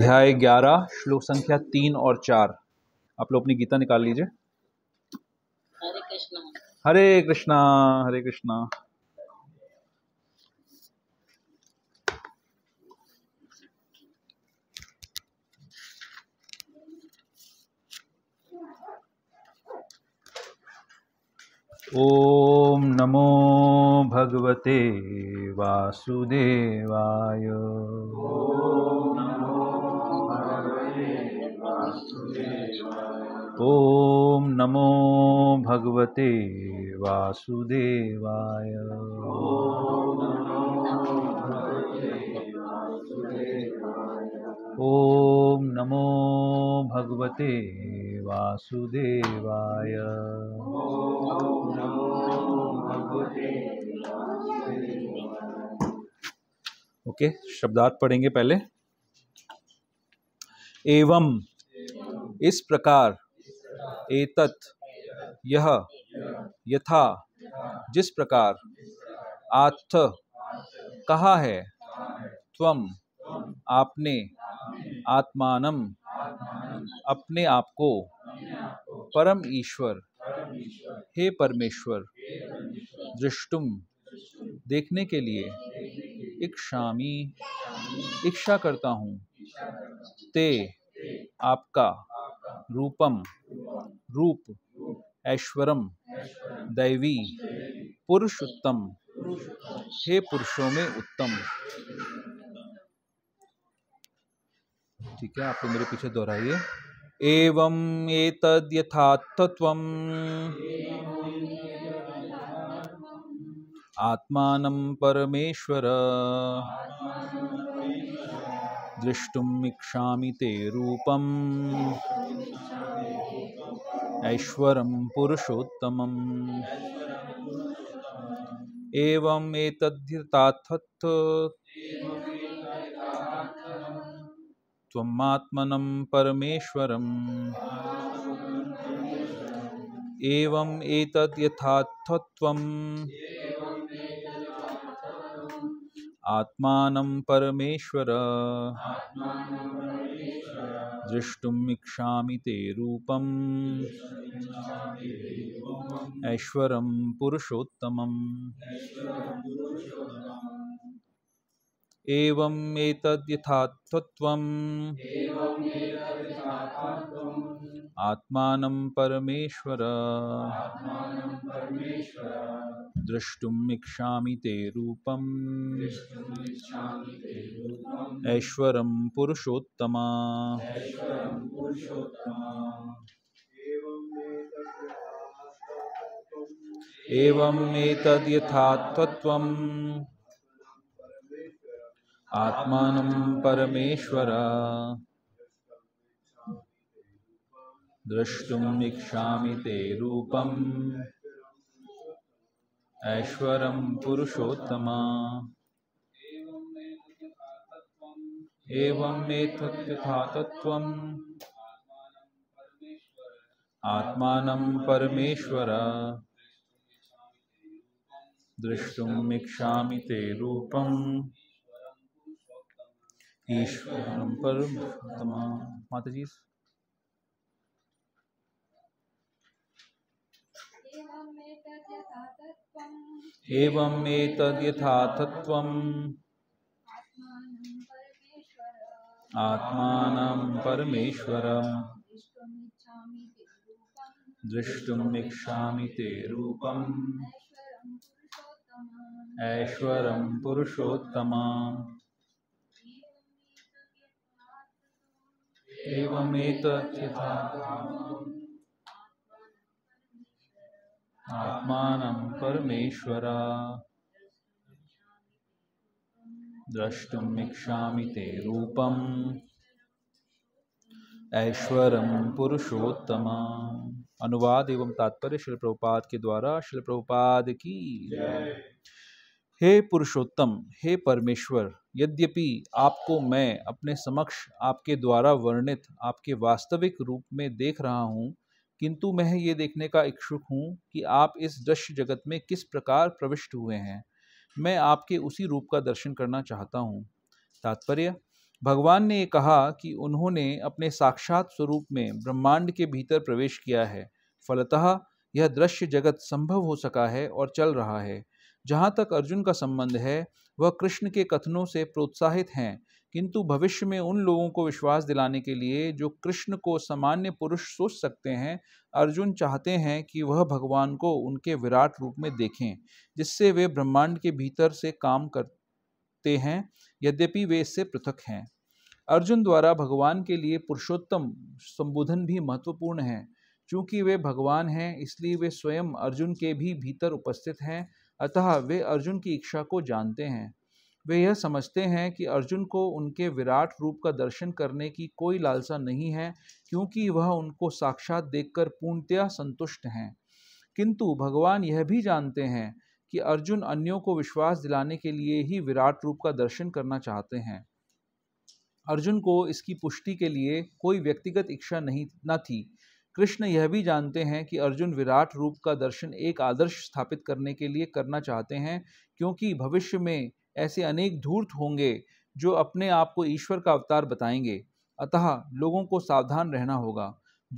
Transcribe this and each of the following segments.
अध्याय ग्यारह श्लोक संख्या तीन और चार आप लोग अपनी गीता निकाल लीजिए हरे कृष्णा हरे कृष्णा ओम नमो भगवते वासुदेवाय ओम नमो ओम नमो भगवते वासुदेवाय ओम नमो भगवते वासुदेवाय ओके शब्दार्थ पढ़ेंगे पहले एवं इस प्रकार एतत् यह यथा जिस प्रकार आत्थ कहा है त्वम आपने आत्मान अपने आप को परम ईश्वर हे परमेश्वर दृष्टुम देखने के लिए इक्षामी इच्छा करता हूँ ते आपका रूपम रूप ऐश्वरम दैवी पुरुषोत्तम हे पुरुषों में उत्तम ठीक है आपको मेरे पीछे दोहराइए एवं एतद् आत्मा आत्मानं परमेश्वर द्रष्टुमीक्षा इच्छामि ते रूपम् ऐश्वरं पुरुषोत्तमम् एवम् परमेश्वर एवं एक एवम् आत्मानं परमेश्वर द्रष्टुम् इच्छामि ते रूपम् ऐश्वरं पुरुषोत्तमम् एवम् एवं आत्मानं परमेश्वर द्रष्टुम् ते रूप ऐश्वर पुरुषोत्तम एवम् एतद्यथा आत्मानं परमेश्वर द्रष्टुम् इच्छामि ते रूपम् ऐश्वरं पुरुषोत्तमा एवं मे तत्त्वम् आत्मानं परमेश्वर द्रष्टुम् ते रूपम् ईश्वरं परमात्मा माताजी एवम् एतद्यथाथत्वम् आत्मानं परमेश्वरम् द्रष्टुम् इच्छामि ते रूपम् ऐश्वरं पुरुषोत्तमाम् एवमेतद्यथा आत्मा परमेश्वरा द्रष्टुम् ते रूपम् ऐश्वरम पुरुषोत्तम अनुवाद एवं तात्पर्य शिल प्रभुपाद के द्वारा शिल प्रभुपाद की हे पुरुषोत्तम हे परमेश्वर यद्यपि आपको मैं अपने समक्ष आपके द्वारा वर्णित आपके वास्तविक रूप में देख रहा हूँ किंतु मैं ये देखने का इच्छुक हूँ कि आप इस दृश्य जगत में किस प्रकार प्रविष्ट हुए हैं मैं आपके उसी रूप का दर्शन करना चाहता हूँ तात्पर्य भगवान ने कहा कि उन्होंने अपने साक्षात स्वरूप में ब्रह्मांड के भीतर प्रवेश किया है फलतः यह दृश्य जगत संभव हो सका है और चल रहा है जहाँ तक अर्जुन का संबंध है वह कृष्ण के कथनों से प्रोत्साहित हैं किंतु भविष्य में उन लोगों को विश्वास दिलाने के लिए जो कृष्ण को सामान्य पुरुष सोच सकते हैं अर्जुन चाहते हैं कि वह भगवान को उनके विराट रूप में देखें जिससे वे ब्रह्मांड के भीतर से काम करते हैं यद्यपि वे इससे पृथक हैं अर्जुन द्वारा भगवान के लिए पुरुषोत्तम संबोधन भी महत्वपूर्ण है चूंकि वे भगवान हैं इसलिए वे स्वयं अर्जुन के भी भीतर उपस्थित हैं अतः वे अर्जुन की इच्छा को जानते हैं वे यह समझते हैं कि अर्जुन को उनके विराट रूप का दर्शन करने की कोई लालसा नहीं है क्योंकि वह उनको साक्षात देखकर पूर्णतया संतुष्ट हैं किंतु भगवान यह भी जानते हैं कि अर्जुन अन्यों को विश्वास दिलाने के लिए ही विराट रूप का दर्शन करना चाहते हैं अर्जुन को इसकी पुष्टि के लिए कोई व्यक्तिगत इच्छा नहीं न थी कृष्ण यह भी जानते हैं कि अर्जुन विराट रूप का दर्शन एक आदर्श स्थापित करने के लिए करना चाहते हैं क्योंकि भविष्य में ऐसे अनेक धूर्त होंगे जो अपने आप को ईश्वर का अवतार बताएंगे अतः लोगों को सावधान रहना होगा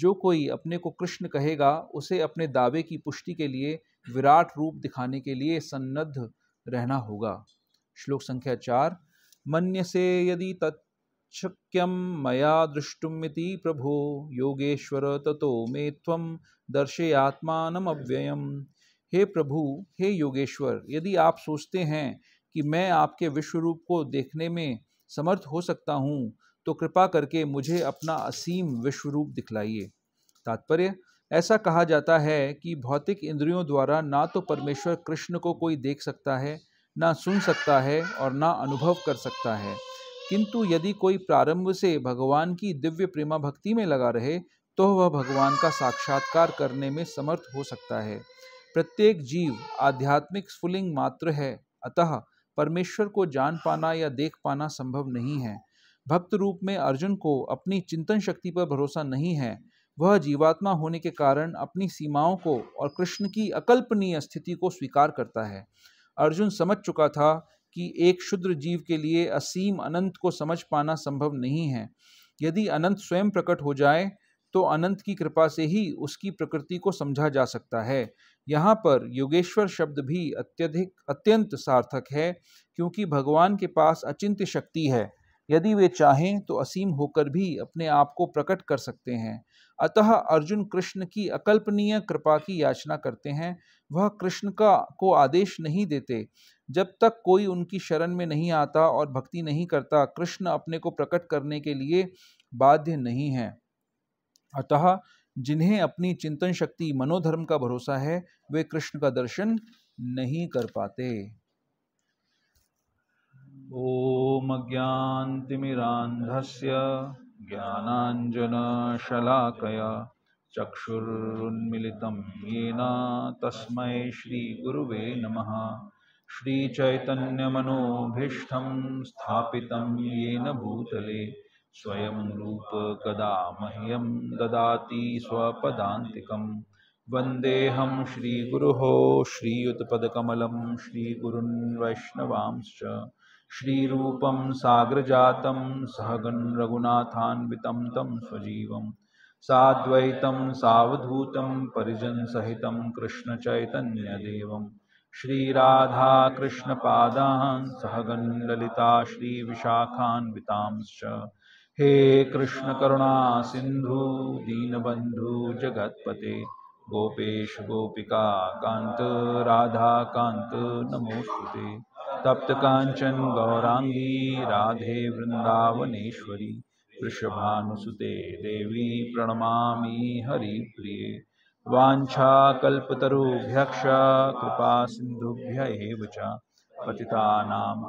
जो कोई अपने को कृष्ण कहेगा उसे अपने दावे की पुष्टि के लिए विराट रूप दिखाने के लिए सन्नद्ध रहना होगा श्लोक संख्या चार मन्य से यदि तक्यम मया दृष्टुमिति प्रभो योगेश्वर ततो मे दर्शे आत्मान अव्ययम हे प्रभु हे योगेश्वर यदि आप सोचते हैं कि मैं आपके विश्व रूप को देखने में समर्थ हो सकता हूँ तो कृपा करके मुझे अपना असीम विश्व रूप दिखलाइए तात्पर्य ऐसा कहा जाता है कि भौतिक इंद्रियों द्वारा ना तो परमेश्वर कृष्ण को कोई देख सकता है ना सुन सकता है और ना अनुभव कर सकता है किंतु यदि कोई प्रारंभ से भगवान की दिव्य प्रेमा भक्ति में लगा रहे तो वह भगवान का साक्षात्कार करने में समर्थ हो सकता है प्रत्येक जीव आध्यात्मिक स्फुलिंग मात्र है अतः परमेश्वर को जान पाना या देख पाना संभव नहीं है भक्त रूप में अर्जुन को अपनी चिंतन शक्ति पर भरोसा नहीं है वह जीवात्मा होने के कारण अपनी सीमाओं को और कृष्ण की अकल्पनीय स्थिति को स्वीकार करता है अर्जुन समझ चुका था कि एक शुद्र जीव के लिए असीम अनंत को समझ पाना संभव नहीं है यदि अनंत स्वयं प्रकट हो जाए तो अनंत की कृपा से ही उसकी प्रकृति को समझा जा सकता है यहाँ पर योगेश्वर शब्द भी अत्यधिक अत्यंत सार्थक है क्योंकि भगवान के पास अचिंत्य शक्ति है यदि वे चाहें तो असीम होकर भी अपने आप को प्रकट कर सकते हैं अतः अर्जुन कृष्ण की अकल्पनीय कृपा की याचना करते हैं वह कृष्ण का को आदेश नहीं देते जब तक कोई उनकी शरण में नहीं आता और भक्ति नहीं करता कृष्ण अपने को प्रकट करने के लिए बाध्य नहीं है अतः जिन्हें अपनी चिंतन शक्ति मनोधर्म का भरोसा है वे कृष्ण का दर्शन नहीं कर पाते ओम शलाकया ज्ञानांजनशलाकया चक्षुरुन्मीलितं येन श्री गुरुवे नमः श्रीचैतन्यमनोभीष्टं स्थापितं येन भूतले स्वयं रूपकदा मह्यं ददाति स्वपदान्तिकं वन्देऽहं श्रीगुरोः श्रीयुतपदकमलं श्रीगुरुन् सागर जात सहगन सहगन् रघुनाथान्वितं तं स्वजीवं साद्वैतं सावधूतं परिजनसहितं कृष्णचैतन्यदेवं श्रीराधाकृष्णपादान् सहगन् ललिता श्रीविशाखान्वितांश्च हे कृष्णकरुणा सिंधु दीनबन्धु जगत्पते गोपेश गोपिका राधा कांत नमोस्तुते कांचन गौरांगी राधे वृंदावनेश्वरी वृषभानुसुते देवी प्रणमा हरिप्रिये वाञ्छाकल्पतरुभ्यक्ष कृपा सिन्धुभ्य एव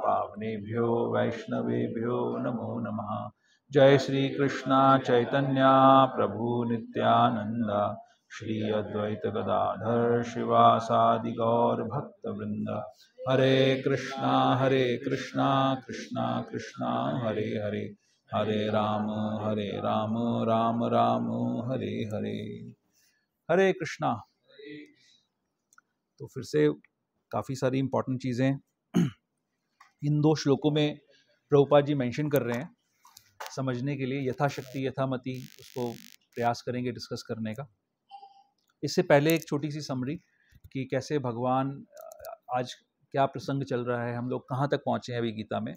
पावनेभ्यो वैष्णवेभ्यो नमो नमः जय श्री कृष्णा चैतन्य प्रभु नित्यानंद श्री अद्वैत गदाधर शिवासादि गौर भक्त वृंद हरे कृष्णा हरे कृष्णा कृष्णा कृष्णा हरे हरे हरे राम हरे राम राम राम हरे हरे हरे कृष्णा तो फिर से काफ़ी सारी इंपॉर्टेंट चीज़ें इन दो श्लोकों में प्रभुपा जी मेंशन कर रहे हैं समझने के लिए यथाशक्ति यथामति उसको प्रयास करेंगे डिस्कस करने का इससे पहले एक छोटी सी समरी कि कैसे भगवान आज क्या प्रसंग चल रहा है हम लोग कहाँ तक पहुँचे हैं अभी गीता में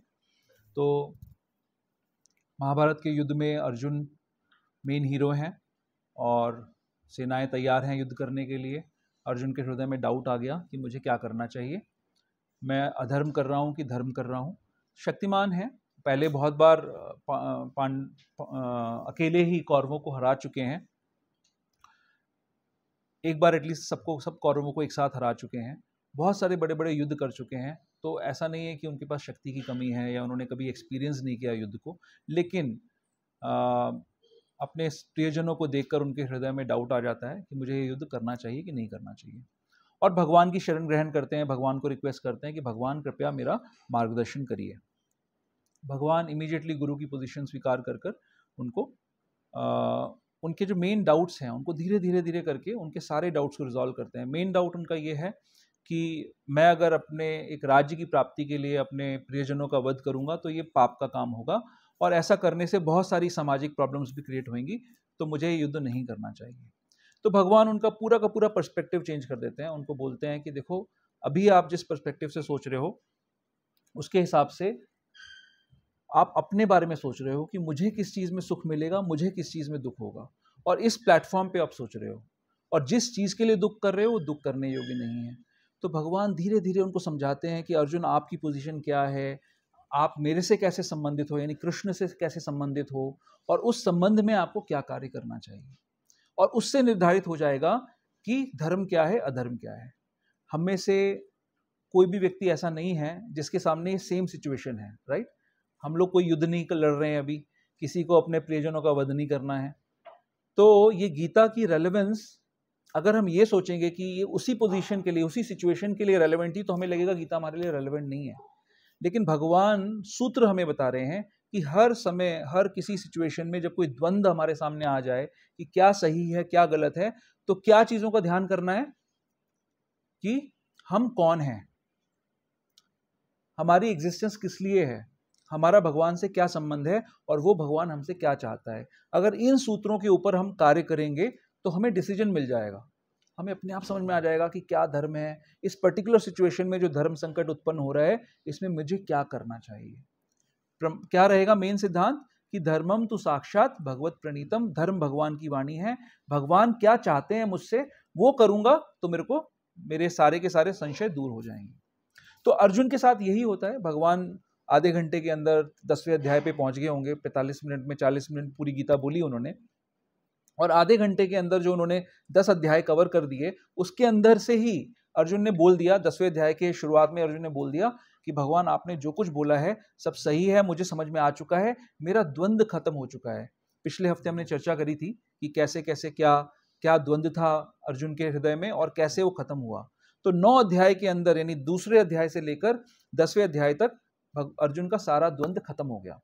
तो महाभारत के युद्ध में अर्जुन मेन हीरो हैं और सेनाएं तैयार हैं युद्ध करने के लिए अर्जुन के हृदय में डाउट आ गया कि मुझे क्या करना चाहिए मैं अधर्म कर रहा हूँ कि धर्म कर रहा हूँ शक्तिमान है पहले बहुत बार पा, पांड पा, अकेले ही कौरवों को हरा चुके हैं एक बार एटलीस्ट सबको सब कौरवों को एक साथ हरा चुके हैं बहुत सारे बड़े बड़े युद्ध कर चुके हैं तो ऐसा नहीं है कि उनके पास शक्ति की कमी है या उन्होंने कभी एक्सपीरियंस नहीं किया युद्ध को लेकिन आ, अपने प्रियजनों को देखकर उनके हृदय में डाउट आ जाता है कि मुझे ये युद्ध करना चाहिए कि नहीं करना चाहिए और भगवान की शरण ग्रहण करते हैं भगवान को रिक्वेस्ट करते हैं कि भगवान कृपया मेरा मार्गदर्शन करिए भगवान इमीडिएटली गुरु की पोजीशन स्वीकार कर कर उनको आ, उनके जो मेन डाउट्स हैं उनको धीरे धीरे धीरे करके उनके सारे डाउट्स को रिजॉल्व करते हैं मेन डाउट उनका ये है कि मैं अगर अपने एक राज्य की प्राप्ति के लिए अपने प्रियजनों का वध करूँगा तो ये पाप का काम होगा और ऐसा करने से बहुत सारी सामाजिक प्रॉब्लम्स भी क्रिएट होंगी तो मुझे ये युद्ध नहीं करना चाहिए तो भगवान उनका पूरा का पूरा पर्सपेक्टिव चेंज कर देते हैं उनको बोलते हैं कि देखो अभी आप जिस पर्सपेक्टिव से सोच रहे हो उसके हिसाब से आप अपने बारे में सोच रहे हो कि मुझे किस चीज़ में सुख मिलेगा मुझे किस चीज़ में दुख होगा और इस प्लेटफॉर्म पे आप सोच रहे हो और जिस चीज़ के लिए दुख कर रहे हो वो दुख करने योग्य नहीं है तो भगवान धीरे धीरे उनको समझाते हैं कि अर्जुन आपकी पोजीशन क्या है आप मेरे से कैसे संबंधित हो यानी कृष्ण से कैसे संबंधित हो और उस संबंध में आपको क्या कार्य करना चाहिए और उससे निर्धारित हो जाएगा कि धर्म क्या है अधर्म क्या है हम में से कोई भी व्यक्ति ऐसा नहीं है जिसके सामने सेम सिचुएशन है राइट हम लोग कोई युद्ध नहीं लड़ रहे हैं अभी किसी को अपने प्रियजनों का वध नहीं करना है तो ये गीता की रेलेवेंस अगर हम ये सोचेंगे कि ये उसी पोजीशन के लिए उसी सिचुएशन के लिए रेलेवेंट थी तो हमें लगेगा गीता हमारे लिए रेलेवेंट नहीं है लेकिन भगवान सूत्र हमें बता रहे हैं कि हर समय हर किसी सिचुएशन में जब कोई द्वंद्व हमारे सामने आ जाए कि क्या सही है क्या गलत है तो क्या चीज़ों का ध्यान करना है कि हम कौन हैं हमारी एग्जिस्टेंस किस लिए है हमारा भगवान से क्या संबंध है और वो भगवान हमसे क्या चाहता है अगर इन सूत्रों के ऊपर हम कार्य करेंगे तो हमें डिसीजन मिल जाएगा हमें अपने आप समझ में आ जाएगा कि क्या धर्म है इस पर्टिकुलर सिचुएशन में जो धर्म संकट उत्पन्न हो रहा है इसमें मुझे क्या करना चाहिए क्या रहेगा मेन सिद्धांत कि धर्मम तो साक्षात भगवत प्रणीतम धर्म भगवान की वाणी है भगवान क्या चाहते हैं मुझसे वो करूंगा तो मेरे को मेरे सारे के सारे संशय दूर हो जाएंगे तो अर्जुन के साथ यही होता है भगवान आधे घंटे के अंदर दसवें अध्याय पे पहुंच गए होंगे पैंतालीस मिनट में चालीस मिनट पूरी गीता बोली उन्होंने और आधे घंटे के अंदर जो उन्होंने दस अध्याय कवर कर दिए उसके अंदर से ही अर्जुन ने बोल दिया दसवें अध्याय के शुरुआत में अर्जुन ने बोल दिया कि भगवान आपने जो कुछ बोला है सब सही है मुझे समझ में आ चुका है मेरा द्वंद्व खत्म हो चुका है पिछले हफ्ते हमने चर्चा करी थी कि कैसे कैसे क्या क्या द्वंद्व था अर्जुन के हृदय में और कैसे वो खत्म हुआ तो नौ अध्याय के अंदर यानी दूसरे अध्याय से लेकर दसवें अध्याय तक अर्जुन का सारा द्वंद्व खत्म हो गया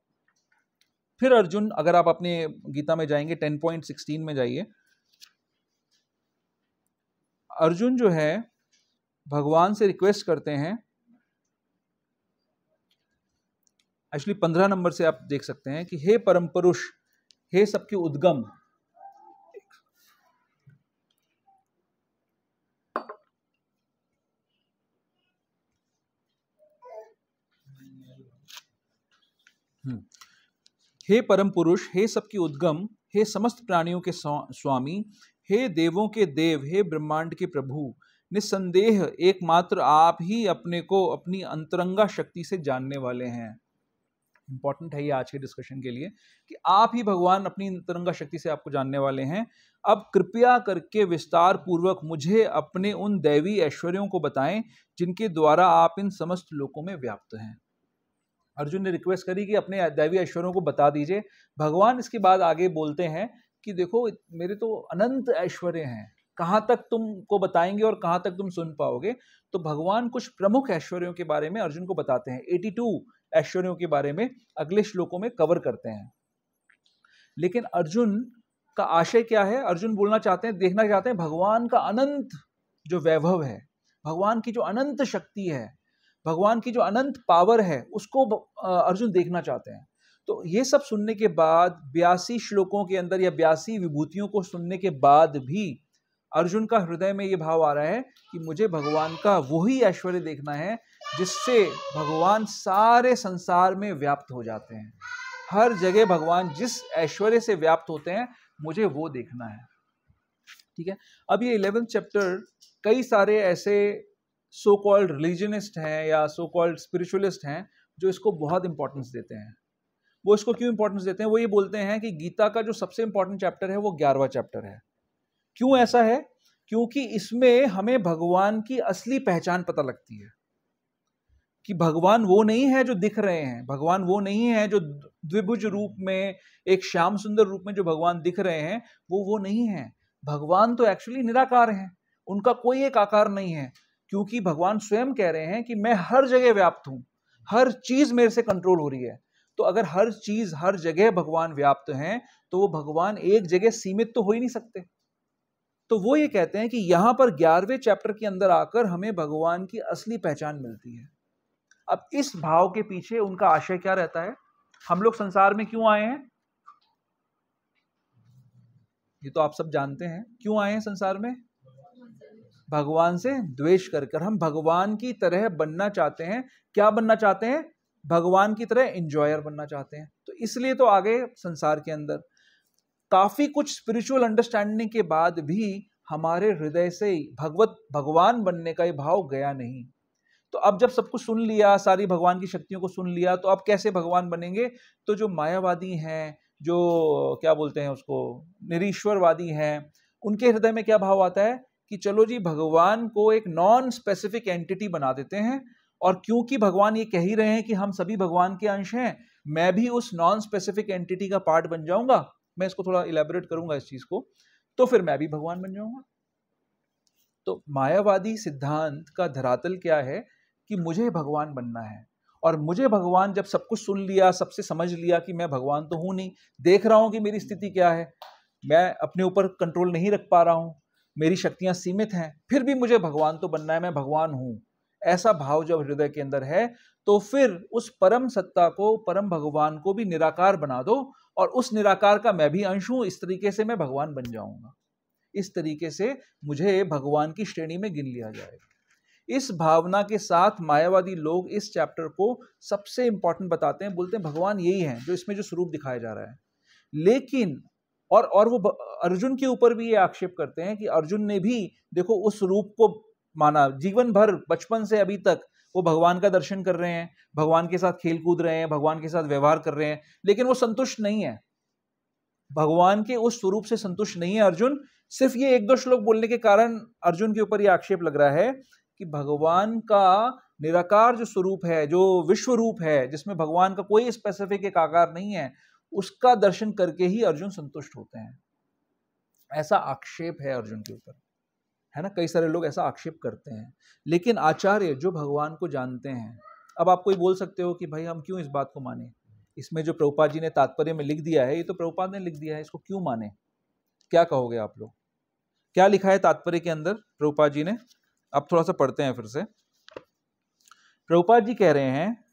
फिर अर्जुन अगर आप अपने गीता में जाएंगे टेन पॉइंट सिक्सटीन में जाइए अर्जुन जो है भगवान से रिक्वेस्ट करते हैं एक्चुअली पंद्रह नंबर से आप देख सकते हैं कि हे परम पुरुष हे सबके उद्गम हे परम पुरुष हे सबकी उद्गम हे समस्त प्राणियों के स्वामी हे देवों के देव हे ब्रह्मांड के प्रभु निस्संदेह एकमात्र आप ही अपने को अपनी अंतरंगा शक्ति से जानने वाले हैं इंपॉर्टेंट है ये आज के डिस्कशन के लिए कि आप ही भगवान अपनी अंतरंगा शक्ति से आपको जानने वाले हैं अब कृपया करके विस्तार पूर्वक मुझे अपने उन दैवी ऐश्वर्यों को बताएं जिनके द्वारा आप इन समस्त लोकों में व्याप्त हैं अर्जुन ने रिक्वेस्ट करी कि अपने दैवी ऐश्वर्यों को बता दीजिए भगवान इसके बाद आगे बोलते हैं कि देखो मेरे तो अनंत ऐश्वर्य हैं कहाँ तक तुमको बताएंगे और कहाँ तक तुम सुन पाओगे तो भगवान कुछ प्रमुख ऐश्वर्यों के बारे में अर्जुन को बताते हैं 82 ऐश्वर्यों के बारे में अगले श्लोकों में कवर करते हैं लेकिन अर्जुन का आशय क्या है अर्जुन बोलना चाहते हैं देखना चाहते हैं भगवान का अनंत जो वैभव है भगवान की जो अनंत शक्ति है भगवान की जो अनंत पावर है उसको अर्जुन देखना चाहते हैं तो ये सब सुनने के बाद बयासी श्लोकों के अंदर या बयासी विभूतियों को सुनने के बाद भी अर्जुन का हृदय में ये भाव आ रहा है कि मुझे भगवान का वही ऐश्वर्य देखना है जिससे भगवान सारे संसार में व्याप्त हो जाते हैं हर जगह भगवान जिस ऐश्वर्य से व्याप्त होते हैं मुझे वो देखना है ठीक है अब ये इलेवेंथ चैप्टर कई सारे ऐसे सो कॉल्ड रिलीजनिस्ट हैं या सो कॉल्ड स्पिरिचुअलिस्ट हैं जो इसको बहुत इंपॉर्टेंस देते हैं वो इसको क्यों इंपॉर्टेंस देते हैं वो ये बोलते हैं कि गीता का जो सबसे इंपॉर्टेंट चैप्टर है वो ग्यारहवा चैप्टर है क्यों ऐसा है क्योंकि इसमें हमें भगवान की असली पहचान पता लगती है कि भगवान वो नहीं है जो दिख रहे हैं भगवान वो नहीं है जो द्विभुज रूप में एक श्याम सुंदर रूप में जो भगवान दिख रहे हैं वो वो नहीं है भगवान तो एक्चुअली निराकार हैं उनका कोई एक आकार नहीं है क्योंकि भगवान स्वयं कह रहे हैं कि मैं हर जगह व्याप्त हूँ हर चीज मेरे से कंट्रोल हो रही है तो अगर हर चीज हर जगह भगवान व्याप्त हैं तो वो भगवान एक जगह सीमित तो हो ही नहीं सकते तो वो ये कहते हैं कि यहाँ पर ग्यारहवें चैप्टर के अंदर आकर हमें भगवान की असली पहचान मिलती है अब इस भाव के पीछे उनका आशय क्या रहता है हम लोग संसार में क्यों आए हैं ये तो आप सब जानते हैं क्यों आए हैं संसार में भगवान से द्वेष कर कर हम भगवान की तरह बनना चाहते हैं क्या बनना चाहते हैं भगवान की तरह इंजॉयर बनना चाहते हैं तो इसलिए तो आगे संसार के अंदर काफ़ी कुछ स्पिरिचुअल अंडरस्टैंडिंग के बाद भी हमारे हृदय से भगवत भगवान बनने का ये भाव गया नहीं तो अब जब सब कुछ सुन लिया सारी भगवान की शक्तियों को सुन लिया तो अब कैसे भगवान बनेंगे तो जो मायावादी हैं जो क्या बोलते हैं उसको निरीश्वरवादी हैं उनके हृदय में क्या भाव आता है कि चलो जी भगवान को एक नॉन स्पेसिफिक एंटिटी बना देते हैं और क्योंकि भगवान ये कह ही रहे हैं कि हम सभी भगवान के अंश हैं मैं भी उस नॉन स्पेसिफिक एंटिटी का पार्ट बन जाऊंगा मैं इसको थोड़ा इलेबोरेट करूंगा इस चीज को तो फिर मैं भी भगवान बन जाऊंगा तो मायावादी सिद्धांत का धरातल क्या है कि मुझे भगवान बनना है और मुझे भगवान जब सब कुछ सुन लिया सबसे समझ लिया कि मैं भगवान तो हूं नहीं देख रहा हूं कि मेरी स्थिति क्या है मैं अपने ऊपर कंट्रोल नहीं रख पा रहा हूं मेरी शक्तियां सीमित हैं फिर भी मुझे भगवान तो बनना है मैं भगवान हूं ऐसा भाव जब हृदय के अंदर है तो फिर उस परम सत्ता को परम भगवान को भी निराकार बना दो और उस निराकार का मैं भी अंश हूं इस तरीके से मैं भगवान बन जाऊंगा इस तरीके से मुझे भगवान की श्रेणी में गिन लिया जाएगा इस भावना के साथ मायावादी लोग इस चैप्टर को सबसे इंपॉर्टेंट बताते हैं बोलते हैं भगवान यही है जो इसमें जो स्वरूप दिखाया जा रहा है लेकिन और और वो अर्जुन के ऊपर भी ये आक्षेप करते हैं कि अर्जुन ने भी देखो उस रूप को माना जीवन भर बचपन से अभी तक वो भगवान का दर्शन कर रहे हैं भगवान के साथ खेल कूद रहे हैं भगवान के साथ व्यवहार कर रहे हैं लेकिन वो संतुष्ट नहीं है भगवान के उस स्वरूप से संतुष्ट नहीं है अर्जुन सिर्फ ये एक दो श्लोक बोलने के कारण अर्जुन के ऊपर ये आक्षेप लग रहा है कि भगवान का निराकार जो स्वरूप है जो विश्व रूप है जिसमें भगवान का कोई स्पेसिफिक एक आकार नहीं है उसका दर्शन करके ही अर्जुन संतुष्ट होते हैं ऐसा आक्षेप है अर्जुन के ऊपर है ना कई सारे लोग ऐसा आक्षेप करते हैं लेकिन आचार्य जो भगवान को जानते हैं अब आप कोई बोल सकते हो कि भाई हम क्यों इस बात को माने इसमें जो प्रभुपा जी ने तात्पर्य में लिख दिया है ये तो प्रभुपाद ने लिख दिया है इसको क्यों माने क्या कहोगे आप लोग क्या लिखा है तात्पर्य के अंदर प्रभुपा जी ने अब थोड़ा सा पढ़ते हैं फिर से प्रभुपा जी कह रहे हैं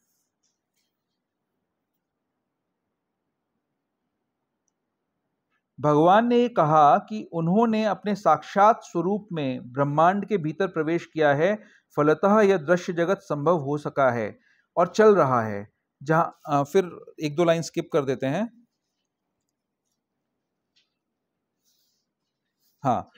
भगवान ने कहा कि उन्होंने अपने साक्षात स्वरूप में ब्रह्मांड के भीतर प्रवेश किया है फलतः यह दृश्य जगत संभव हो सका है और चल रहा है जहाँ फिर एक दो लाइन स्किप कर देते हैं हाँ